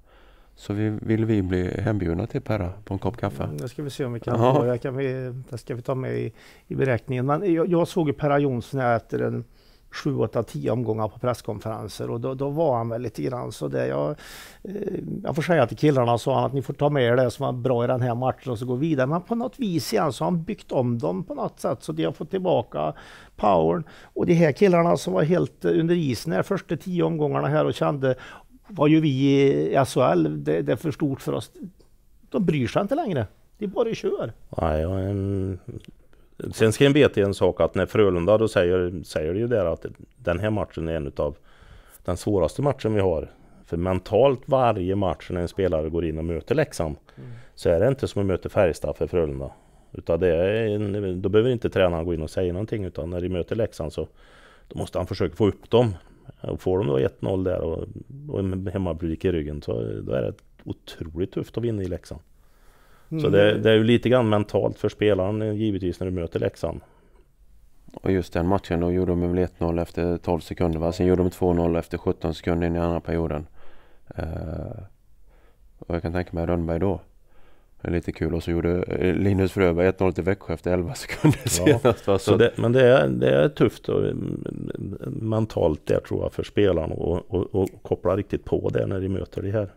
så vi, vill vi bli hembjudna till Perra på en kopp kaffe. Mm, det ska vi se om vi kan få. Det, kan vi, det ska vi ta med i, i beräkningen. Men jag, jag såg ju Perra Jonsson efter en sju, åtta, tio omgångar på presskonferenser och då, då, var han väl lite grann så det. Jag, eh, jag får säga till killarna, sa han, att ni får ta med er det som var bra i den här matchen och så gå vidare. Men på något vis igen så har han byggt om dem på något sätt så de har fått tillbaka powern. Och de här killarna som var helt eh, under isen här första tio omgångarna här och kände var ju vi i SHL, det, det är för stort för oss. De bryr sig inte längre. Det är bara kör. Nej, jag en Sen ska en veta en sak att när Frölunda då säger, säger ju där att den här matchen är en utav den svåraste matchen vi har. För mentalt varje match när en spelare går in och möter Leksand mm. så är det inte som att möta Färjestad för Frölunda. Utan det är en, då behöver inte tränaren gå in och säga någonting utan när de möter Leksand så då måste han försöka få upp dem. Och får de då 1-0 där och, och en hemmapublik i ryggen så då är det otroligt tufft att vinna i Leksand. Mm. Så det, det, är ju lite grann mentalt för spelaren eh, givetvis när du möter Leksand. Och just den matchen då gjorde de väl 1-0 efter 12 sekunder va? Sen gjorde de 2-0 efter 17 sekunder in i andra perioden. Uh, och jag kan tänka mig Rönnberg då. Det är lite kul och så gjorde eh, Linus Fröberg 1-0 till Växjö efter 11 sekunder ja. senast. Va? Så, så det, men det är, det är tufft och, mm, mentalt där tror jag för spelarna och, och, och koppla riktigt på det när de möter det här.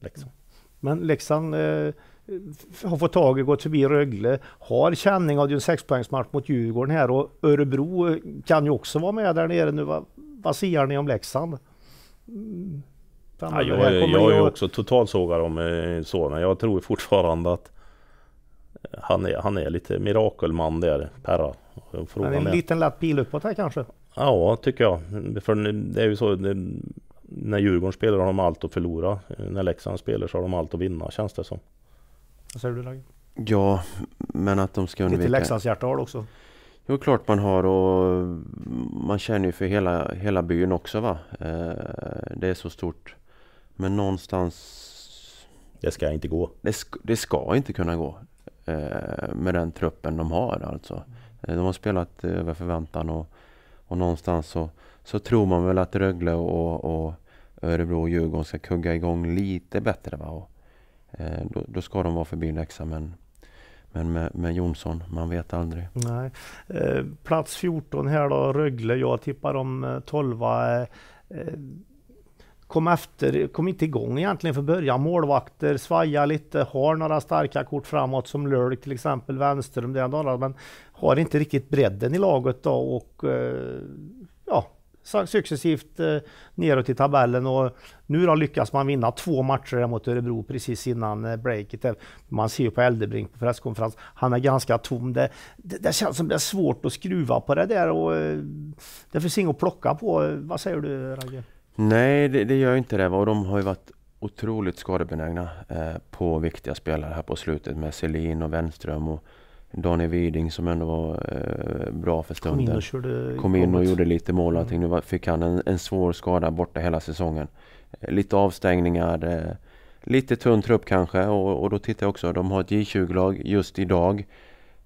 Leksand. Men Leksand eh har fått tag i, gått förbi Rögle, har känning av din sexpoängsmatch mot Djurgården här och Örebro kan ju också vara med där nere nu. Vad, vad säger ni om Leksand? Ja, jag, jag, jag och... också totalsågad om sonen, Jag tror fortfarande att han är, han är lite mirakelman där, Perra. Frågan en liten lätt pil uppåt här kanske? Ja, tycker jag. För det är ju så, det, när Djurgården spelar har de allt att förlora. När Leksand spelar så har de allt att vinna, känns det som. Vad säger du Lage? Ja, men att de ska undvika... Lite Leksands hjärta har du också. Jo, klart man har och man känner ju för hela, hela byn också va. Eh, det är så stort. Men någonstans... Det ska inte gå. Det, sk det ska inte kunna gå. Eh, med den truppen de har alltså. Eh, de har spelat över förväntan och, och någonstans så, så tror man väl att Rögle och, och Örebro och Djurgården ska kugga igång lite bättre va. Och, Eh, då, då, ska de vara förbiläxa men, men med, med, Jonsson, man vet aldrig. Nej. Eh, plats 14 här då, Rögle. Jag tippar om 12 eh, kom, efter, kom inte igång egentligen för början. Målvakter svajar lite, har några starka kort framåt som Lörk till exempel, Wenström, det han men har inte riktigt bredden i laget då och eh, successivt eh, neråt i tabellen och nu då lyckas man vinna två matcher mot Örebro precis innan eh, breaket. Man ser ju på Eldebrink på presskonferens, han är ganska tom. Det, det, det, känns som det är svårt att skruva på det där och eh, det finns inget att plocka på. Vad säger du Ragge? Nej, det, det gör inte det. Och de har ju varit otroligt skadebenägna eh, på viktiga spelare här på slutet med Selin och Wenström och Daniel Widing som ändå var eh, bra för stunden. Kom in och, körde kom in och gjorde lite mål och allting. Nu mm. fick han en, en svår skada borta hela säsongen. Eh, lite avstängningar. Eh, lite tunn trupp kanske och, och då tittar jag också. De har ett J20-lag just idag.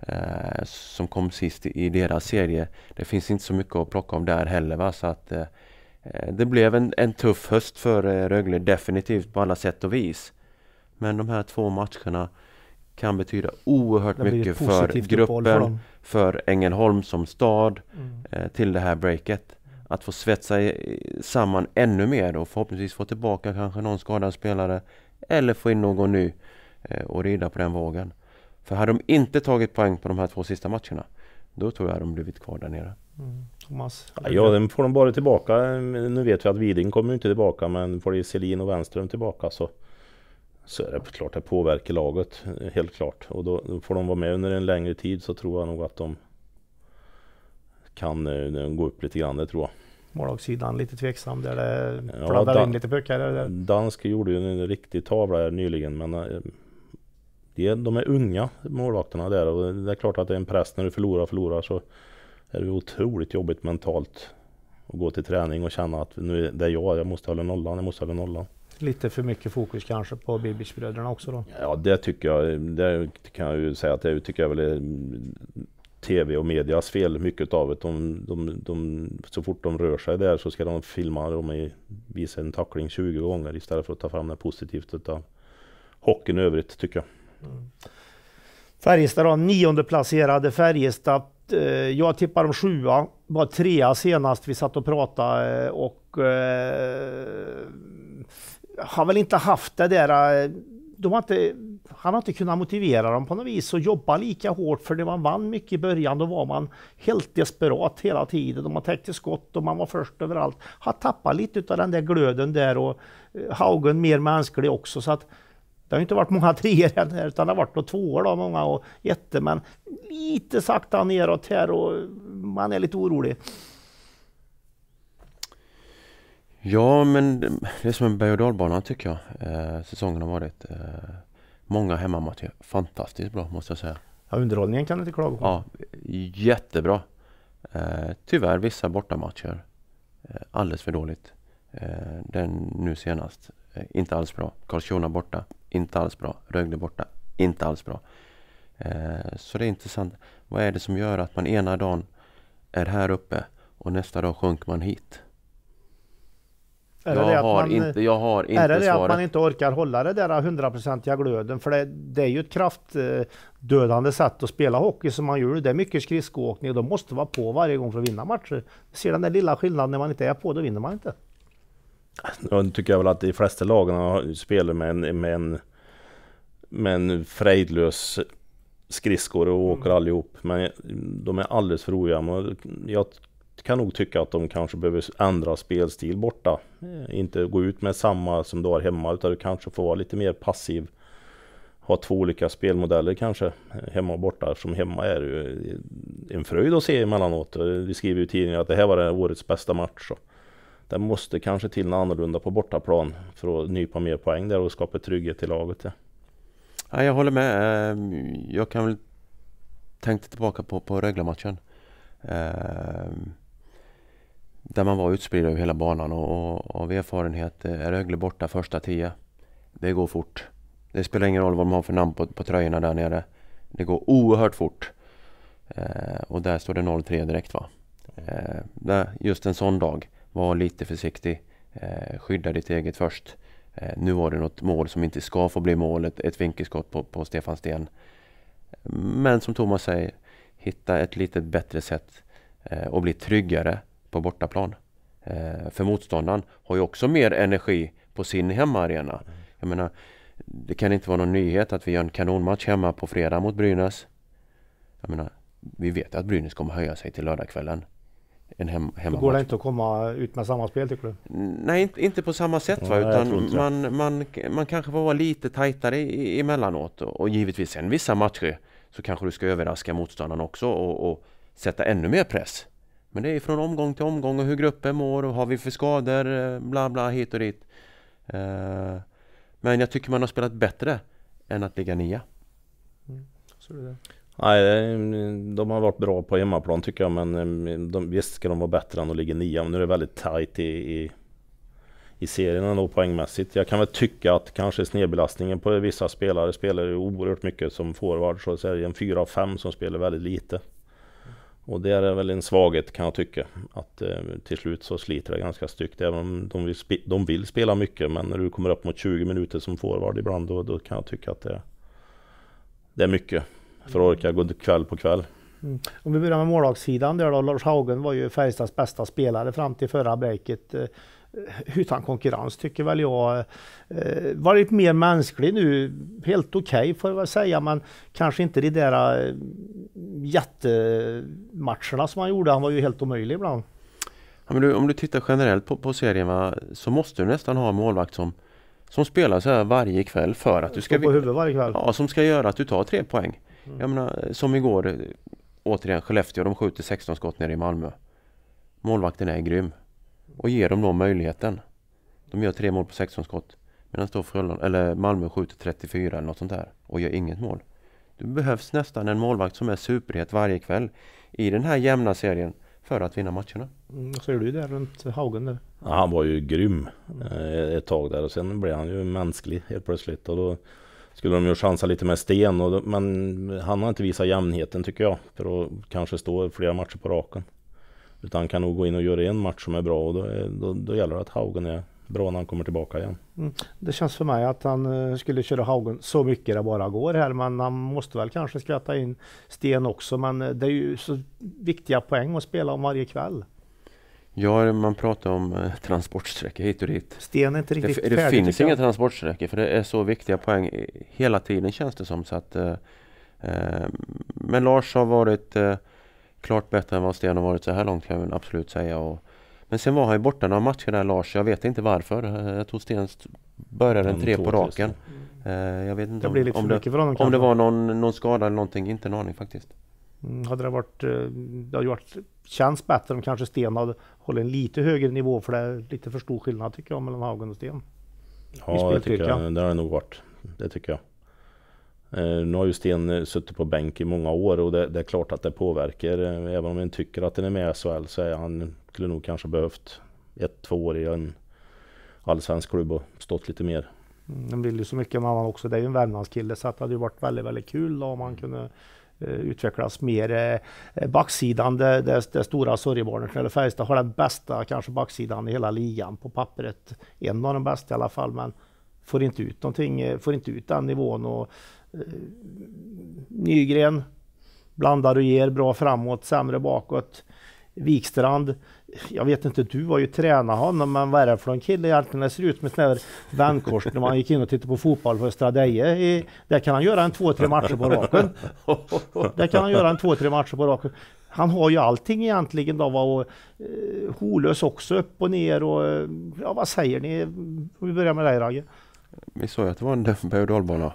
Eh, som kom sist i, i deras serie. Det finns inte så mycket att plocka om där heller. Va? Så att, eh, eh, det blev en, en tuff höst för Rögle definitivt på alla sätt och vis. Men de här två matcherna kan betyda oerhört mycket för gruppen, för, Ängelholm som stad, mm. eh, till det här breaket. Att få svetsa samman ännu mer och förhoppningsvis få tillbaka kanske någon skadad spelare eller få in någon ny eh, och rida på den vågen. För hade de inte tagit poäng på de här två sista matcherna, då tror jag de blivit kvar där nere. Mm. Thomas? Ja, den får de bara tillbaka. Nu vet vi att Widing kommer inte tillbaka, men får de Selin och Wenström tillbaka så så är det klart det påverkar laget, helt klart. Och då, får de vara med under en längre tid så tror jag nog att de kan eh, gå upp lite grann, det tror jag. Målvaktssidan lite tveksam där det fladdrar ja, in lite puckar? Dansk gjorde ju en riktig tavla här nyligen men eh, de är, de är unga målvakterna där och det är klart att det är en press när du förlorar och förlorar så är det otroligt jobbigt mentalt att gå till träning och känna att nu är det jag, jag måste hålla nollan, jag måste hålla nollan lite för mycket fokus kanske på Bibic-bröderna också då? Ja, det tycker jag. Det kan jag ju säga att det tycker jag väl är tv och medias fel, mycket av det. De, de, de, så fort de rör sig där så ska de filma dem i, visa en tackling 20 gånger istället för att ta fram det positivt utav hockeyn i övrigt, tycker jag. Mm. Färjestad då, nionde placerade Färjestad. Eh, jag tippar dem sjua, var trea senast vi satt och pratade eh, och eh, har väl inte haft det där... Eh, de har inte, han har inte kunnat motivera dem på något vis och jobba lika hårt för det man vann mycket i början. Då var man helt desperat hela tiden man täckte skott och man var först överallt. Har tappat lite av den där glöden där och eh, Haugen mer mänsklig också. Så att, det har inte varit många treor än här, utan det har varit tvåor då, många och ettor. Men lite sakta neråt här och man är lite orolig. Ja, men det är som en berg och dalbana tycker jag. Eh, säsongen har varit. Eh, många hemmamatcher. Fantastiskt bra måste jag säga. Ja, underhållningen kan du inte klaga på. Ja, jättebra. Eh, tyvärr vissa bortamatcher. Eh, alldeles för dåligt. Eh, den nu senast. Eh, inte alls bra. Karlskrona borta. Inte alls bra. Rögle borta. Inte alls bra. Eh, så det är intressant. Vad är det som gör att man ena dagen är här uppe och nästa dag sjunker man hit? Är jag, det har man, inte, jag har inte svaret. Är det svaret. att man inte orkar hålla det där hundraprocentiga glöden? För det, det, är ju ett kraftdödande sätt att spela hockey som man gör. Det är mycket skridskoåkning och då måste vara på varje gång för att vinna matcher. Ser den där lilla skillnaden när man inte är på, då vinner man inte. Nu tycker jag väl att de flesta lagen spelar med en, med en, med en frejdlös skridskor och åker mm. allihop. Men de är alldeles för ojämna. Jag kan nog tycka att de kanske behöver ändra spelstil borta. Eh, inte gå ut med samma som du har hemma utan du kanske får vara lite mer passiv. Ha två olika spelmodeller kanske eh, hemma och borta eftersom hemma är ju eh, en fröjd att se emellanåt. Vi skriver ju i tidningen att det här var årets bästa match. Det måste kanske till något annorlunda på bortaplan för att nypa mer poäng där och skapa trygghet i laget. Ja. Ja, jag håller med. Ehm, jag kan väl tänka tillbaka på, på Rögle-matchen. Uh, där man var utspridd över hela banan och, och av erfarenhet eh, är Rögle borta första tio. Det går fort. Det spelar ingen roll vad de har för namn på, på tröjorna där nere. Det går oerhört fort. Eh, och där står det 0-3 direkt va. Eh, just en sån dag, var lite försiktig. Eh, skydda ditt eget först. Eh, nu var det något mål som inte ska få bli mål, ett, vinkelskott på, på Stefan Sten. Men som Thomas säger, hitta ett lite bättre sätt eh, och bli tryggare på bortaplan. Eh, för motståndaren har ju också mer energi på sin hemmaarena. Jag menar, det kan inte vara någon nyhet att vi gör en kanonmatch hemma på fredag mot Brynäs. Jag menar, vi vet att Brynäs kommer höja sig till lördagskvällen. En hem, hemmamatch. Då går det inte att komma ut med samma spel tycker du? Nej, inte, inte på samma sätt. va? Utan man, man, man kanske får vara lite tajtare emellanåt. Och, och givetvis sen vissa matcher så kanske du ska överraska motståndaren också och, och sätta ännu mer press. Men det är från omgång till omgång och hur gruppen mår och har vi för skador, eh, bla bla hit och dit. Eh, men jag tycker man har spelat bättre än att ligga nia. Mm. Nej, de har varit bra på hemmaplan tycker jag, men eh, de, visst ska de vara bättre än att ligga nia, men nu är det väldigt tight i, i, i serien ändå poängmässigt. Jag kan väl tycka att kanske snedbelastningen på vissa spelare spelar oerhört mycket som forward, så det är en 4 av 5 som spelar väldigt lite. Och det är väl en svaghet kan jag tycka. Att eh, till slut så sliter det ganska styggt. Även om de vill, de vill, spela mycket. Men när du kommer upp mot 20 minuter som forward ibland då, då kan jag tycka att det, det är mycket. För att orka gå kväll på kväll. Mm. Om vi börjar med målvaktssidan där då. Lars Haugen var ju Färjestads bästa spelare fram till förra breaket. Eh, utan konkurrens tycker väl jag. Eh, varit mer mänsklig nu, helt okej okay, får jag väl säga, men kanske inte de där eh, jättematcherna som han gjorde. Han var ju helt omöjlig ibland. Ja, men du, om du tittar generellt på, på serien va, så måste du nästan ha en målvakt som, som spelar så här varje kväll för att du ska... Stå på huvudet varje kväll? Ja, som ska göra att du tar tre poäng. Mm. Jag menar, eh, som igår, eh, återigen Skellefteå, de skjuter 16 skott nere i Malmö. Målvakten är grym och ger dem då möjligheten. De gör tre mål på 16 skott. Medan då Frölund, eller Malmö skjuter 34 eller något sånt där och gör inget mål. Det behövs nästan en målvakt som är superhet varje kväll i den här jämna serien för att vinna matcherna. Mm, så du där runt Haugen där. Ja, han var ju grym eh, ett tag där och sen blev han ju mänsklig helt plötsligt. Och då skulle de ju chansa lite med Sten, och då, men han har inte visat jämnheten tycker jag. För att kanske stå flera matcher på raken. Utan han kan nog gå in och göra en match som är bra och då, är, då, då gäller det att Haugen är bra när han kommer tillbaka igen. Mm. Det känns för mig att han eh, skulle köra Haugen så mycket det bara går här men han måste väl kanske skvätta in Sten också men eh, det är ju så viktiga poäng att spela om varje kväll. Ja, man pratar om eh, transportsträckor hit och dit. Sten är inte riktigt färdig Det, det färdig, finns inga transportsträckor för det är så viktiga poäng hela tiden känns det som. Så att, eh, men Lars har varit eh, klart bättre än vad Sten har varit så här långt kan jag absolut säga. Och, men sen var han ju borta några matcher där Lars. Jag vet inte varför. Jag tror Sten började en tre på raken. Eh, jag vet inte det om, om, det, honom, om det var någon, någon skada eller någonting. Inte en aning faktiskt. Mm, hade det varit... Eh, det hade varit känns bättre om kanske Sten hade hållit en lite högre nivå för det är lite för stor skillnad tycker jag mellan Haugen och Sten. Ja, det tycker jag. Det har det nog varit. Det tycker jag. Eh, nu har ju Sten eh, suttit på bänk i många år och det, det är klart att det påverkar. Eh, även om man tycker att han är med i SHL så är han, skulle nog kanske behövt ett, två år i en allsvensk klubb och stått lite mer. Han mm, vill ju så mycket mamma också. Det är ju en Värmlandskille så det hade ju varit väldigt, väldigt kul då, om han kunde utvecklas mer. Backsidan, det, det, det stora sorgebarnet eller Färjestad har den bästa kanske backsidan i hela ligan på pappret. En av de bästa i alla fall, men får inte ut någonting, får inte ut den nivån. Och Eh, Nygren blandar och ger, bra framåt, sämre bakåt. Wikstrand, jag vet inte, du var ju tränare honom, men vad är det för en kille egentligen? Det ser ut som ett sånt vändkors när man gick in och tittade på fotboll för Östra Deje. Där kan han göra en två, tre matcher på raken. Där kan han göra en två, tre matcher på raken. Han har ju allting egentligen då. Och eh, Holös också upp och ner och ja, vad säger ni? Vi börjar med dig Ragge. Vi sa ju att det var en berg och dalbana.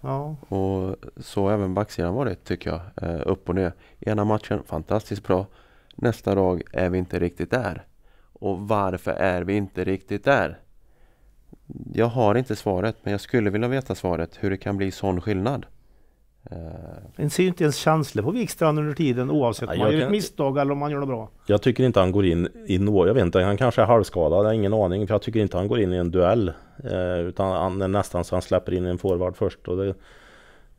Ja. Och så även backsidan varit tycker jag. Eh, upp och ner. Ena matchen fantastiskt bra. Nästa dag är vi inte riktigt där. Och varför är vi inte riktigt där? Jag har inte svaret men jag skulle vilja veta svaret hur det kan bli sån skillnad. Man eh, ser ju inte ens känslor på Wikstrand under tiden oavsett om man gör ett misstag eller om man gör något bra. Jag tycker inte han går in i något, jag vet inte, han kanske är halvskadad, jag har ingen aning. För jag tycker inte han går in i en duell. Eh, utan han är nästan så han släpper in en forward först. Och det, eh,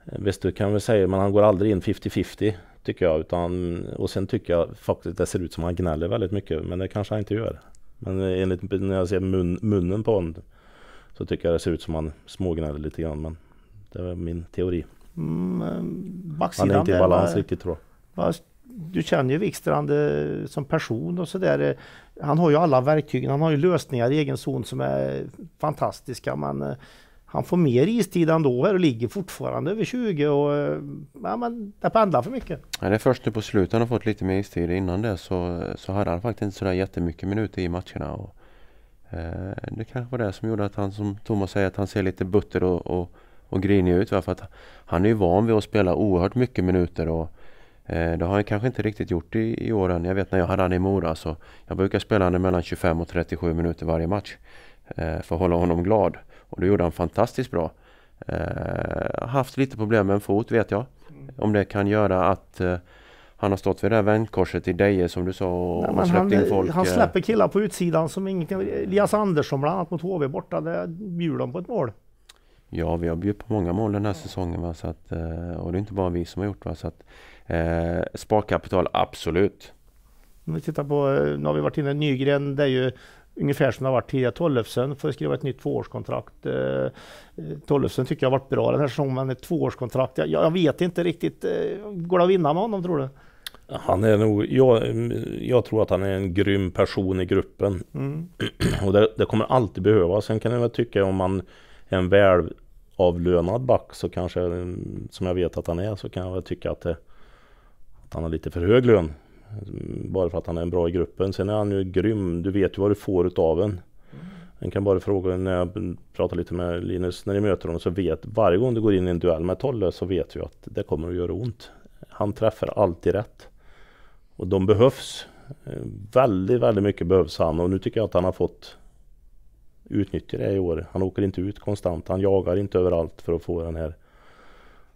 visst, du kan väl säga, men han går aldrig in 50-50 tycker jag. Utan, och sen tycker jag faktiskt det ser ut som han gnäller väldigt mycket, men det kanske han inte gör. Men enligt när jag ser mun, munnen på honom så tycker jag det ser ut som han smågnäller lite grann. Men det är min teori. Mm, Han är inte i balans riktigt tror jag. Du känner ju Wikstrand eh, som person och sådär. Eh, han har ju alla verktygen, han har ju lösningar i egen zon som är fantastiska men eh, han får mer istid ändå här och ligger fortfarande över 20 och ja, men det pendlar för mycket. Ja, det är först nu på slutet han har fått lite mer istid. Innan det så, så hade han faktiskt inte sådär jättemycket minuter i matcherna. Och, eh, det kanske var det som gjorde att han som Thomas säger att han ser lite butter och, och och grinig ut. Va? För att han är ju van vid att spela oerhört mycket minuter. Och, eh, det har han kanske inte riktigt gjort i, i åren. Jag vet när jag hade han i Mora. Så jag brukar spela honom mellan 25 och 37 minuter varje match. Eh, för att hålla honom glad. Och det gjorde han fantastiskt bra. Eh, haft lite problem med en fot vet jag. Om det kan göra att eh, han har stått vid det här vändkorset i Deje som du sa och, Nej, släppt han, in folk. Han eh. släpper killar på utsidan som ingenting. Elias Andersson bland annat mot HV borta. där bjuder de på ett mål. Ja, vi har bjudit på många mål den här säsongen. Va? Så att, eh, och det är inte bara vi som har gjort. det. eh, sparkapital, absolut. Om vi tittar på, eh, nu har vi varit inne, Nygren, det är ju ungefär som det har varit tidigare. Tollefsen får skriva ett nytt tvåårskontrakt. Eh, eh, Tollefsen tycker jag har varit bra den här säsongen, men ett tvåårskontrakt, jag, jag vet inte riktigt. Går det att vinna med honom tror du? Han är nog, jag, jag, tror att han är en grym person i gruppen. Mm. Och det, det, kommer alltid behövas. Sen kan jag väl tycka om man en väl avlönad back så kanske, som jag vet att han är, så kan jag väl tycka att, det, att han har lite för hög lön. Bara för att han är bra i gruppen. Sen är han ju grym, du vet ju vad du får utav en. Man kan bara fråga när jag pratar lite med Linus när ni möter honom så vet varje gång du går in i en duell med Tolle så vet du att det kommer att göra ont. Han träffar alltid rätt. Och de behövs. Väldigt, väldigt mycket behövs han och nu tycker jag att han har fått utnyttja det i år. Han åker inte ut konstant, han jagar inte överallt för att få den här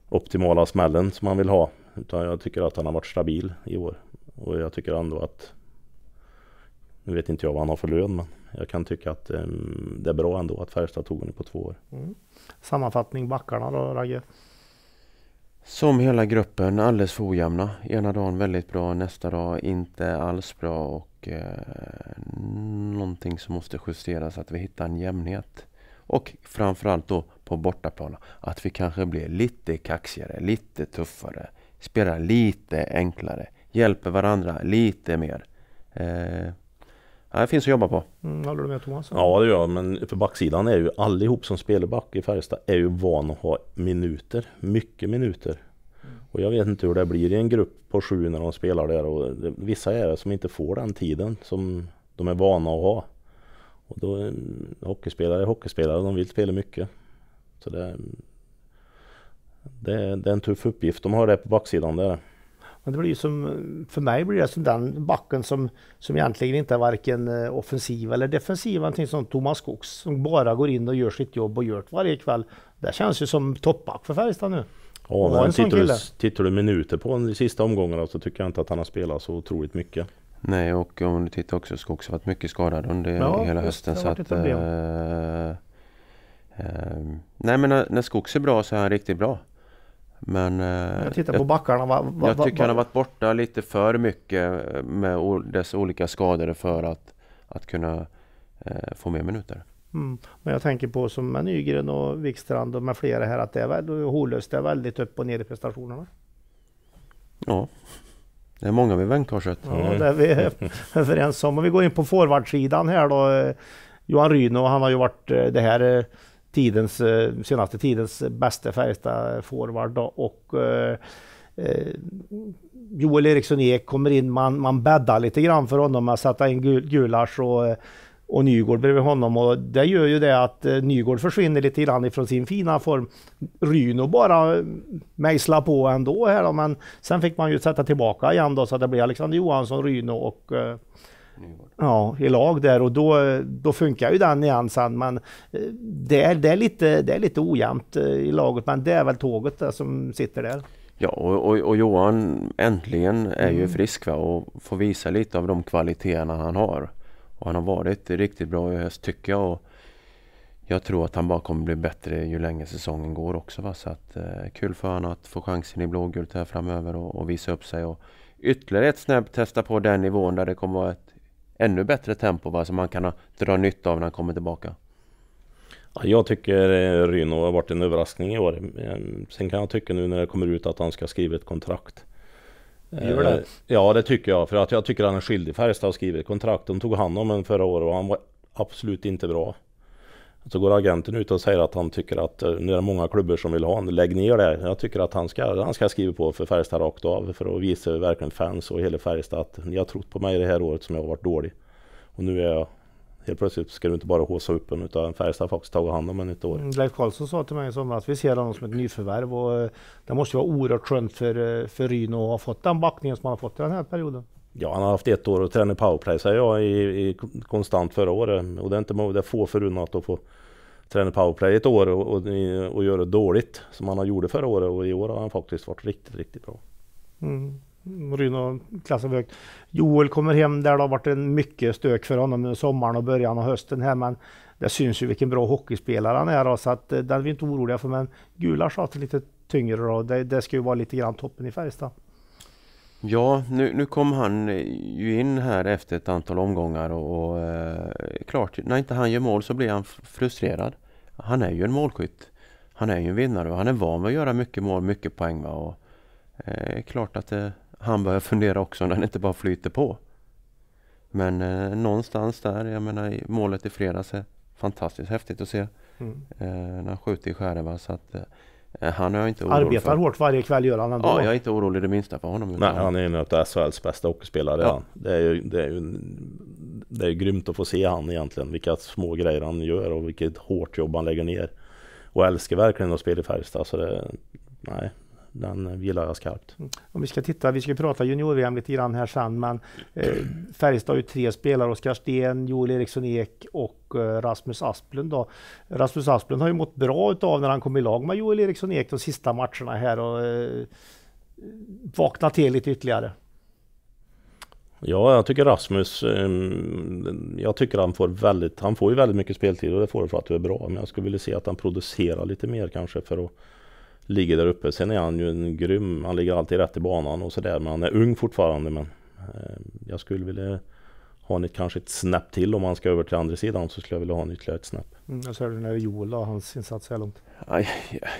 optimala smällen som han vill ha. Utan jag tycker att han har varit stabil i år. Och jag tycker ändå att nu vet inte jag vad han har för lön men jag kan tycka att um, det är bra ändå att Färjestad tog honom på två år. Mm. Sammanfattning backarna då Ragge? Som hela gruppen, alldeles för ojämna. Ena dagen väldigt bra, nästa dag inte alls bra och Eh, någonting som måste justeras, så att vi hittar en jämnhet. Och framförallt då på bortaplan, att vi kanske blir lite kaxigare, lite tuffare, spelar lite enklare, hjälper varandra lite mer. Eh, det finns att jobba på. Mm, håller du med Thomas? Ja det gör jag, men för backsidan är ju allihop som spelar back i Färjestad är ju van att ha minuter, mycket minuter. Och jag vet inte hur det blir i en grupp på sju när de spelar där. Och det, vissa är det som inte får den tiden som de är vana att ha. Och då, eh, hockeyspelare är hockeyspelare, de vill spela mycket. Så det, det, det är en tuff uppgift de har det på backsidan. Där. Men det blir som, för mig blir det som den backen som, som egentligen inte är varken eh, offensiv eller defensiv. Någonting som Thomas Skogs som bara går in och gör sitt jobb och gör det varje kväll. Det känns ju som toppback för Färjestad nu. Ja, men tittar du, tittar du minuter på honom i sista omgångarna så tycker jag inte att han har spelat så otroligt mycket. Nej, och om du tittar också, så har varit mycket skadad under ja, hela hösten. så att, äh, äh, nej, men eh, när, när Skogs är bra så är han riktigt bra. Men eh, jag tittar på backarna. Va, va, jag tycker va, han har varit borta lite för mycket med dess olika skador för att, att kunna få mer minuter. Mm. Men jag tänker på som med Nygren och Wikstrand och med flera här att det är väldigt, Holöst är väldigt upp och ner i prestationerna. Ja, det är många vid vändkorset. Ja, det är vi överens om. Om vi går in på forwardsidan här då. Eh, Johan Ryno, han har ju varit eh, det här eh, tidens, senaste tidens bästa Färjestad-forward då och Joel Eriksson Ek kommer in, man, man bäddar lite grann för honom med att sätta in Gulasch och och Nygård bredvid honom. Och det gör ju det att eh, Nygård försvinner lite grann ifrån sin fina form. Ryno bara eh, mejsla på ändå här då, men sen fick man ju sätta tillbaka igen då så det blir Alexander Johansson, Ryno och eh, Ja, i lag där och då, då funkar ju den igen sen men det är, det, är lite, det är lite ojämnt i laget men det är väl tåget där som sitter där. Ja och, och, och Johan äntligen är mm. ju frisk va? och får visa lite av de kvaliteterna han har. Och han har varit riktigt bra i höst tycker jag. Och jag tror att han bara kommer bli bättre ju längre säsongen går också. Va? Så att, eh, kul för honom att få chansen i blågult här framöver och, och, visa upp sig. Och ytterligare ett snäpp testa på den nivån där det kommer vara ett ännu bättre tempo va? som man kan ha, dra nytta av när han kommer tillbaka. jag tycker eh, Ryno har varit en överraskning i år. Sen kan jag tycka nu när det kommer ut att han ska skriva ett kontrakt Gör det? Eh, ja det tycker jag, för att jag tycker han är skyldig Färjestad att skriva kontrakt. De tog hand om honom förra året och han var absolut inte bra. Så går agenten ut och säger att han tycker att eh, nu är det många klubbar som vill ha honom, lägg ner det. Jag tycker att han ska, han ska skriva på för Färjestad rakt av för att visa verkligen fans och hela Färjestad att ni har trott på mig det här året som jag har varit dålig. Och nu är jag Helt plötsligt ska du inte bara håsa upp en utan Färjestad har faktiskt tagit hand om en ett år. Mm, Leif Karlsson sa till mig i somras, vi ser honom som ett nyförvärv och eh, det måste vara oerhört skönt för, eh, för Ryno att ha fått den backningen som han har fått i den här perioden. Ja, han har haft ett år och tränat powerplay säger jag i, i, konstant förra året. Och det är, inte, det är få förunnat att få träna powerplay ett år och, och, och göra det dåligt som han har gjort förra året. Och i år har han faktiskt varit riktigt, riktigt bra. Mm. Rune klassen högt. Joel kommer hem där. Det har varit en mycket stök för honom under sommaren och början av hösten här. Men det syns ju vilken bra hockeyspelare han är. Då, så att, eh, den är vi inte oroliga för. Men gula har lite tyngre då. Det, det ska ju vara lite grann toppen i Färjestad. Ja, nu, nu kom han eh, ju in här efter ett antal omgångar och, och eh, klart, när inte han gör mål så blir han frustrerad. Han är ju en målskytt. Han är ju en vinnare och han är van vid att göra mycket mål, mycket poäng. Va? Och, eh, klart att det han börjar fundera också när den inte bara flyter på. Men eh, någonstans där, jag menar målet i fredags är fantastiskt häftigt att se. Mm. Eh, när han skjuter i skärva så att eh, han är inte orolig Arbetar för. hårt varje kväll gör han ändå. Ja, jag är inte orolig det minsta för honom. Nej, han är en av SHLs bästa hockeyspelare. Ja. Det, är ju, det, är ju, det är ju grymt att få se han egentligen. Vilka små grejer han gör och vilket hårt jobb han lägger ner. Och älskar verkligen att spela i Färjestad. Så det, nej, den gillar jag skarpt. Mm. Om vi ska titta, vi ska prata junior-VM lite grann här sen, men eh, Färjestad har ju tre spelare, Oskar Sten, Joel Eriksson Ek och eh, Rasmus Asplund. Då. Rasmus Asplund har ju mått bra utav när han kom i lag med Joel Eriksson Ek de sista matcherna här och eh, vaknat till lite ytterligare. Ja, jag tycker Rasmus, ehm, jag tycker han får väldigt, han får ju väldigt mycket speltid och det får det för att du är bra. Men jag skulle vilja se att han producerar lite mer kanske för att ligger där uppe. Sen är han ju en grym, han ligger alltid rätt i banan och sådär. Men han är ung fortfarande. Men eh, jag skulle vilja ha en, kanske ett snäpp till om han ska över till andra sidan så skulle jag vilja ha en ytterligare ett snäpp. Mm, jag såg du när Joel och hans insats så här långt?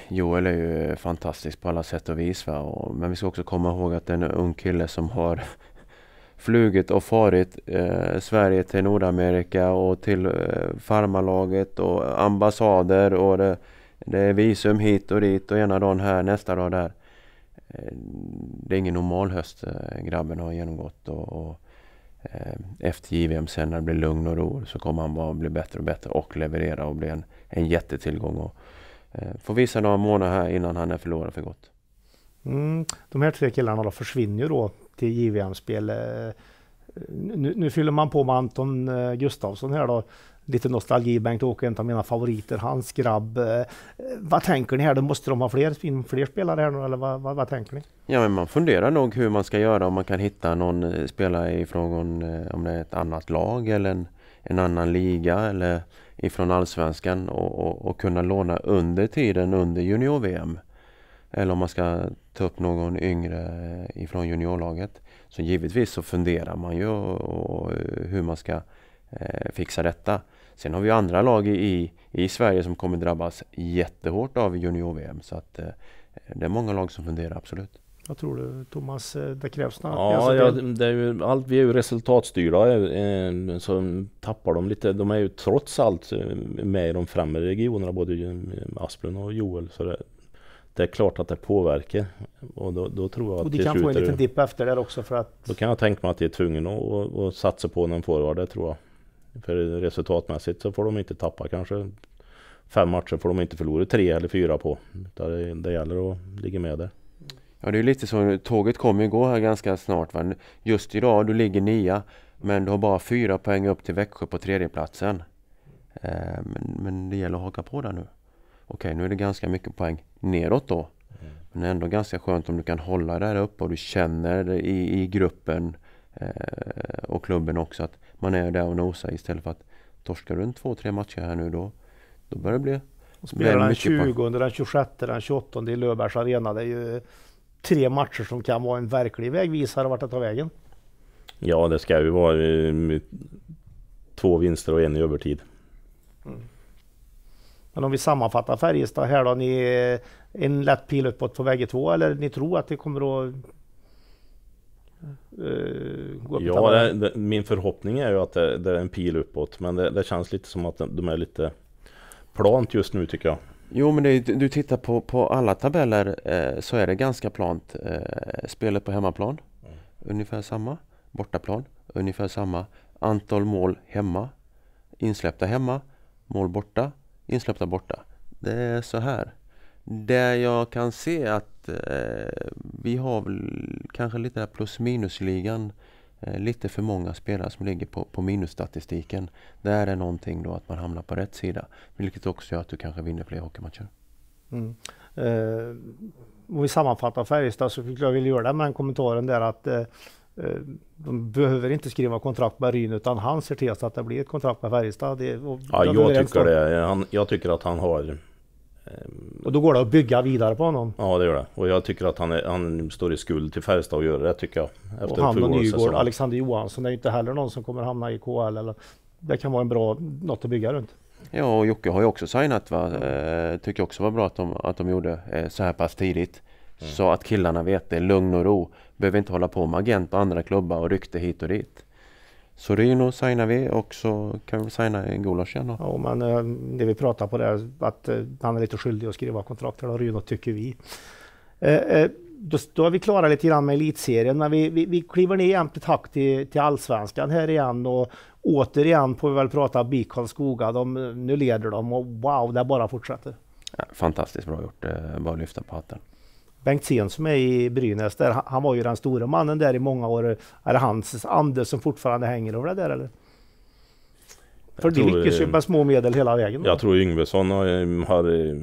Joel är ju fantastisk på alla sätt och vis. Va? men vi ska också komma ihåg att det är en ung kille som har flugit och farit eh, Sverige till Nordamerika och till eh, farmalaget och ambassader och det, det är visum hit och dit och ena dagen här, nästa dag där. Eh, det är ingen normal höst eh, grabben har genomgått. Och, och eh, efter JVM sen när det blir lugn och ro så kommer han bara bli bättre och bättre och leverera och bli en, en jättetillgång. Och, får visa några månader här innan han är förlorad för gott. Mm. De här tre killarna då försvinner ju då till JVM-spel. Nu, nu, fyller man på med Anton Gustafsson här då lite nostalgi. Bengt-Åke är en av mina favoriter, hans grabb. Eh, vad tänker ni här? Då måste de ha fler, fler spelare här nu eller vad, vad, vad, tänker ni? Ja men man funderar nog hur man ska göra om man kan hitta någon eh, spelare ifrån eh, om det är ett annat lag eller en, en annan liga eller ifrån allsvenskan och, och, och kunna låna under tiden under junior-VM. Eller om man ska ta upp någon yngre ifrån juniorlaget. Så givetvis så funderar man ju och, och hur man ska eh, fixa detta. Sen har vi andra lag i, i Sverige som kommer drabbas jättehårt av junior-VM. Så att eh, det är många lag som funderar, absolut. Vad tror du Thomas? Eh, det krävs något? Ja, alltså, ja det är ju, allt, vi är ju resultatstyrda eh, så tappar de lite. De är ju trots allt med i de främre regionerna, både Asplund och Joel. Så det, det är klart att det påverkar. Och då, då tror jag att och de kan få en liten dipp efter det också för att... Då kan jag tänka mig att de är tvungna att, att, att satsa på någon forward, det tror jag. För resultatmässigt så får de inte tappa kanske fem matcher får de inte förlora tre eller fyra på. Det, det gäller att ligga med där. Ja det är lite så, tåget kommer ju gå här ganska snart. Va? Just idag, du ligger nia men du har bara fyra poäng upp till Växjö på tredjeplatsen. Eh, men, men det gäller att haka på där nu. Okej, nu är det ganska mycket poäng neråt då. Mm. Men ändå ganska skönt om du kan hålla det här uppe och du känner i, i gruppen eh, och klubben också att man är där och nosar istället för att torska runt två, tre matcher här nu då, då börjar det bli spelar den 20, den 26, den 28 i Löfbergs arena. Det är ju tre matcher som kan vara en verklig vägvisare vart det tar vägen. Ja, det ska ju vara eh, två vinster och en i övertid. Mm. Men om vi sammanfattar Färjestad här då. Ni en lätt pil uppåt på väg två eller ni tror att det kommer att Uh, ja, det, det, min förhoppning är ju att det, det är en pil uppåt men det, känns lite som att de är lite plant just nu tycker jag. Jo men är, du tittar på, på alla tabeller eh, så är det ganska plant. Eh, spelet på hemmaplan mm. ungefär samma. Bortaplan ungefär samma. Antal mål hemma. Insläppta hemma. Mål borta. Insläppta borta. Det är så här. Där jag kan se att eh, vi har väl kanske lite där plus minus-ligan. Eh, lite för många spelare som ligger på, på minusstatistiken. Där är någonting då att man hamnar på rätt sida. Vilket också gör att du kanske vinner fler hockeymatcher. Mm. Eh, om vi sammanfattar Färjestad så skulle jag vilja göra det med den kommentaren där att eh, eh, de behöver inte skriva kontrakt med Ryn utan han ser till att det blir ett kontrakt med Färjestad. Det, ja, jag, tycker det. Han, jag tycker att han har och då går det att bygga vidare på honom? Ja det gör det. Och jag tycker att han, är, han står i skuld till Färjestad och gör det tycker jag. Efter och han och Nygård, Alexander Johansson det är ju inte heller någon som kommer hamna i KL eller Det kan vara en bra, något att bygga runt. Ja och Jocke har ju också signat va. Eh, tycker också var bra att de, att de gjorde eh, så här pass tidigt. Mm. Så att killarna vet det, lugn och ro. Behöver inte hålla på med agent och andra klubbar och rykte hit och dit. Sorino signar vi och så kan vi signa Gulas igen. Då. Ja, men eh, det vi pratade på det där, att eh, han är lite skyldig att skriva kontrakt här, Ryno tycker vi. Eh, då, då är vi klara lite grann med elitserien, men vi, vi, vi kliver ner jämnt tack till, till allsvenskan här igen och återigen får vi väl prata BIK Karlskoga. De, nu leder de och wow, det bara fortsätter. Ja, fantastiskt bra gjort, bara lyfta på hatten. Bengtzén som är i Brynäs, där, han var ju den stora mannen där i många år. Är det hans ande som fortfarande hänger över det där eller? För de lyckas ju eh, med små medel hela vägen. Jag då. tror Yngvesson har, eh, har, eh,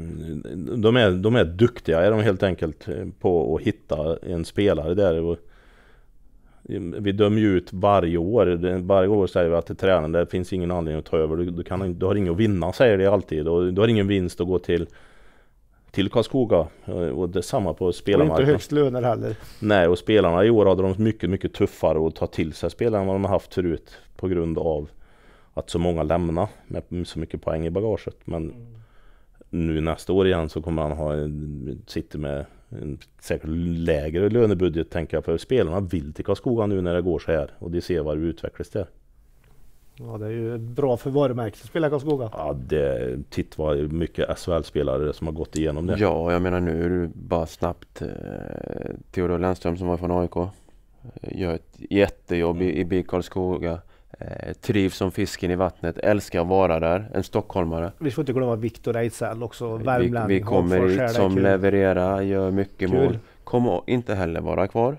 de, är, de är duktiga är de helt enkelt på att hitta en spelare där. Vi dömer ju ut varje år. Varje år säger vi att till tränaren, det finns ingen anledning att ta över. Du, du, kan, du har inget att vinna säger det alltid. Och du har ingen vinst att gå till till Karlskoga. Eh, och detsamma på spelarmarknaden. Och inte högst löner heller. Nej, och spelarna i år hade de mycket, mycket tuffare att ta till sig spelarna än vad de haft förut. På grund av att så många lämnar med så mycket poäng i bagaget. Men mm. nu nästa år igen så kommer han ha, sitta med en säkert lägre lönebudget tänker jag. För spelarna vill till Karlskoga nu när det går så här. Och de ser vad det utvecklas där. Ja, det är ju bra för varumärket att spela i Karlskoga. Ja, det, titt vad mycket SHL-spelare som har gått igenom det. Ja, jag menar nu bara snabbt eh, Theodor Lennström som var från AIK. Eh, gör ett jättejobb mm. i, i BIK Karlskoga. Eh, trivs som fisken i vattnet, älskar att vara där. En stockholmare. Vi får inte glömma Viktor Ejdsell också, Värmland. Vi, vi kommer hit som levererar, gör mycket Kul. mål. Kommer inte heller vara kvar.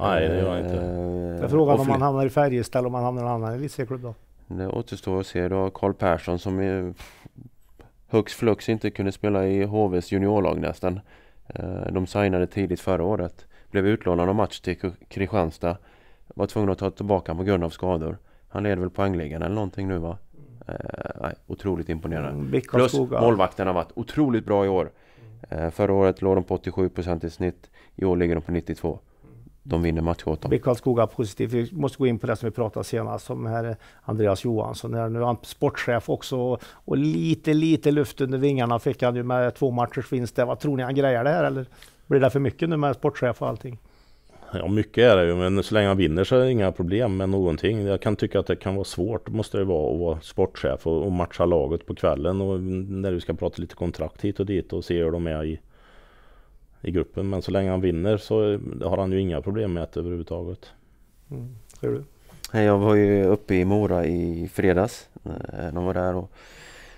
Nej, det gör jag inte. Eh, jag frågade om han hamnar i Färjestad eller om han hamnar i någon annan elitserieklubb då? Det återstår att se. Du har Karl Persson som är högst flux inte kunde spela i HVs juniorlag nästan. Eh, de signade tidigt förra året. Blev utlånad av match till Kristianstad. Var tvungen att ta tillbaka på grund av skador. Han leder väl poängligan eller någonting nu va? Eh, nej, otroligt imponerande. Mm, Plus målvakten har varit otroligt bra i år. Eh, förra året låg de på 87% i snitt. I år ligger de på 92% de vinner match åt dem. Karlskoga positivt. Vi måste gå in på det som vi pratade senast om här Andreas Johansson. Är nu är han sportchef också och lite, lite luft under vingarna fick han ju med två matchers vinst. Vad tror ni han grejer det här eller blir det för mycket nu med sportchef och allting? Ja, mycket är det ju, men så länge han vinner så är det inga problem med någonting. Jag kan tycka att det kan vara svårt, måste det vara, att vara sportchef och matcha laget på kvällen och när du ska prata lite kontrakt hit och dit och se hur de är i i gruppen. Men så länge han vinner så har han ju inga problem med det överhuvudtaget. Mm. Tror du? Jag var ju uppe i Mora i fredags. Eh, de var där och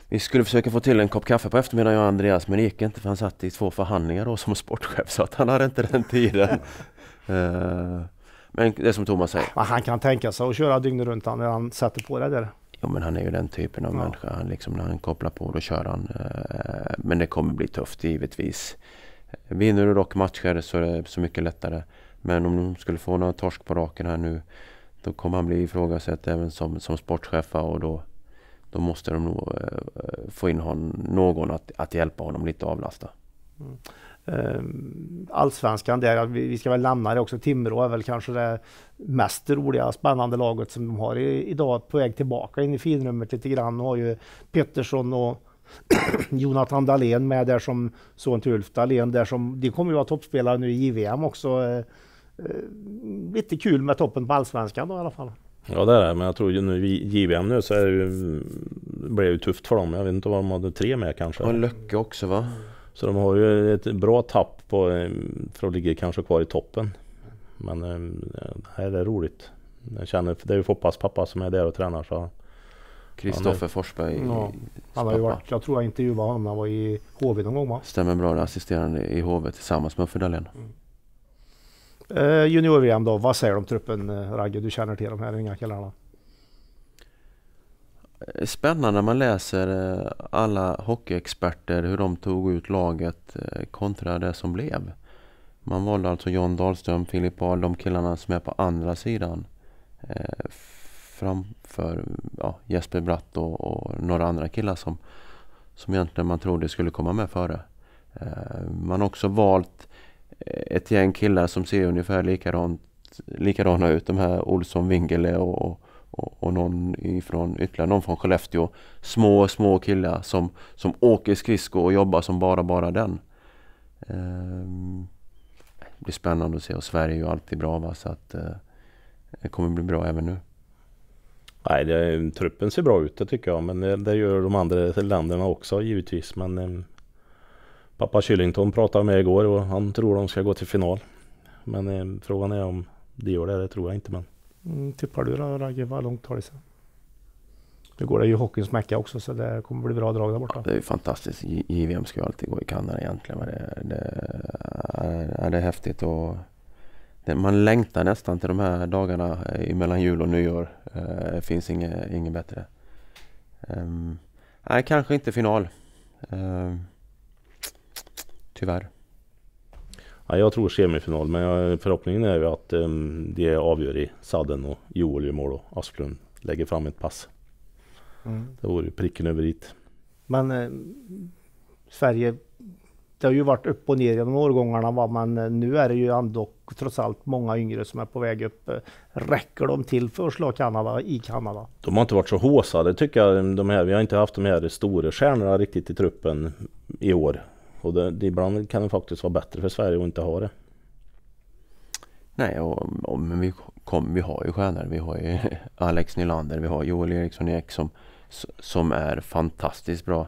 vi skulle försöka få till en kopp kaffe på eftermiddagen jag och Andreas men det gick inte för han satt i två förhandlingar då som sportchef så att han hade inte den tiden. Eh, men det är som Thomas säger. han kan tänka sig att köra dygnet runt när han sätter på det där. Ja men han är ju den typen av ja. människa. Han liksom, när han kopplar på då kör han. Eh, men det kommer bli tufft givetvis. Vinner du dock matcher så är det så mycket lättare. Men om de skulle få några torsk på raken här nu då kommer han bli ifrågasatt även som, som sportchef och då, då måste de nog eh, få in hon, någon att, att hjälpa honom lite och avlasta. Mm. Eh, allsvenskan där, vi ska väl nämna det också, Timrå är väl kanske det mest roliga spännande laget som de har idag på väg tillbaka in i finrummet lite grann. och har ju Pettersson och Jonathan Dahlén med där som son till Ulf Dahlén. Där som, de kommer ju vara toppspelare nu i JVM också. Eh, eh, lite kul med toppen på allsvenskan då i alla fall. Ja det är det, men jag tror ju nu i JVM nu så är det ju, blir det ju tufft för dem. Jag vet inte vad de hade tre med kanske. Och Löcke också va? Så de har ju ett bra tapp på, eh, för att ligga kanske kvar i toppen. Men här är roligt. Jag känner, det är ju Foppas pappa som är där och tränar så Kristoffer Forsberg. Ja. Han har ju varit, jag tror jag intervjuade honom när han var i HV någon gång va? Stämmer bra, assisterande i HV tillsammans med Uffe Dahlén. Mm. Eh, Junior-VM då, vad säger de truppen eh, Ragge? Du känner till de här unga killarna? Eh, spännande när man läser eh, alla hockeyexperter hur de tog ut laget kontra det som blev. Man valde alltså John Dahlström, Filip Ahl, de killarna som är på andra sidan framför ja, Jesper Bratt och, och, några andra killar som, som egentligen man trodde skulle komma med före. Eh, man har också valt eh, ett gäng killar som ser ungefär likadant, likadana ut. De här Olsson, Wingele och, och, och någon ifrån, ytterligare någon från Skellefteå. Små, små killar som, som åker skridsko och jobbar som bara, bara den. Eh, det blir spännande att se och Sverige är ju alltid bra va? så att det kommer bli bra även nu. Nej, det, truppen ser bra ut det tycker jag. Men det, det gör de andra länderna också givetvis. Men eh, pappa Kyllington pratade med igår och han tror de ska gå till final. Men eh, frågan är om de gör det. Det tror jag inte. Men... Mm, tippar du då Ragge? Vad långt tar det sen? Nu går det ju hockeyns Mecka också så det kommer bli bra drag där borta. Ja, det är ju fantastiskt. JVM ska ju alltid gå i Kanada egentligen. Men det, det, är, är det häftigt och man längtar nästan till de här dagarna eh, mellan jul och nyår. Eh, det finns inget, inget bättre. Ehm, nej, kanske inte final. Ehm, tyvärr. Ja, jag tror semifinal, men förhoppningen är ju att um, det avgör i sadden och Joel gör mål och Asplund lägger fram ett pass. Mm. Det vore pricken över dit. Men eh, Sverige det har ju varit upp och ner genom årgångarna, va? men eh, nu är det ju ändå trots allt många yngre som är på väg upp. Eh, räcker de till för att slå Kanada i Kanada? De har inte varit så håsade tycker jag. De här, vi har inte haft de här stora stjärnorna riktigt i truppen i år. Och det, det, ibland kan det faktiskt vara bättre för Sverige att inte ha det. Nej, och, och, men vi, kom, vi har ju stjärnor. Vi har ju Alex Nylander, vi har Joel Eriksson Ek som, som är fantastiskt bra.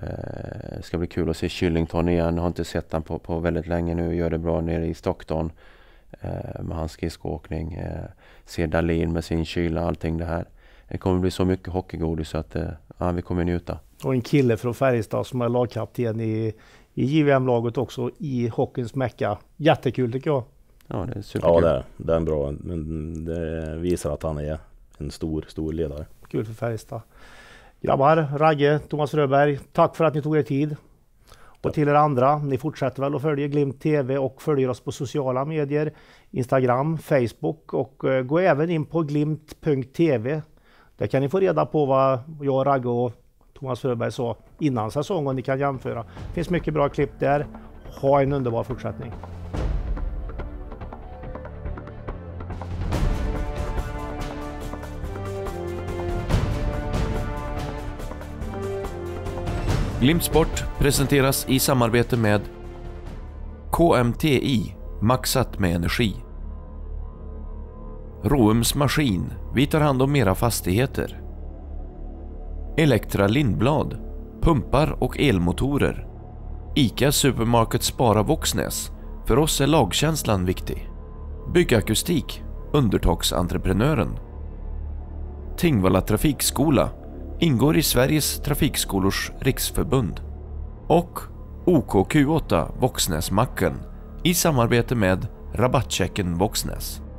Det eh, ska bli kul att se Kyllington igen. Har inte sett han på, på väldigt länge nu. Gör det bra nere i Stockton eh, med hans skridskoåkning. Eh, Ser Dahlin med sin kyla, allting det här. Det kommer bli så mycket hockeygodis så att ja, vi kommer njuta. Och en kille från Färjestad som är lagkapten i, i JVM-laget också i hockeyns Mecka. Jättekul tycker jag. Ja, det är superkul. Ja, det är, det är bra. Men det visar att han är en stor, stor ledare. Kul för Färjestad. Grabbar, Ragge, Thomas Röberg, tack för att ni tog er tid. Och till er andra, ni fortsätter väl att följa Glimt TV och följer oss på sociala medier, Instagram, Facebook och eh, gå även in på glimt.tv. Där kan ni få reda på vad jag, Ragge och Thomas Röberg sa innan säsongen. Ni kan jämföra. Det finns mycket bra klipp där. Ha en underbar fortsättning! Glimt Sport presenteras i samarbete med KMTI, maxat med energi. Roums Maskin, vi tar hand om era fastigheter. Elektra Lindblad, pumpar och elmotorer. ICA Supermarket Spara Våxnäs, för oss är lagkänslan viktig. Byggakustik, Undertagsentreprenören. Tingvalla Trafikskola, ingår i Sveriges Trafikskolors Riksförbund och OKQ8 Våxnäsmacken i samarbete med Rabattchecken Våxnäs.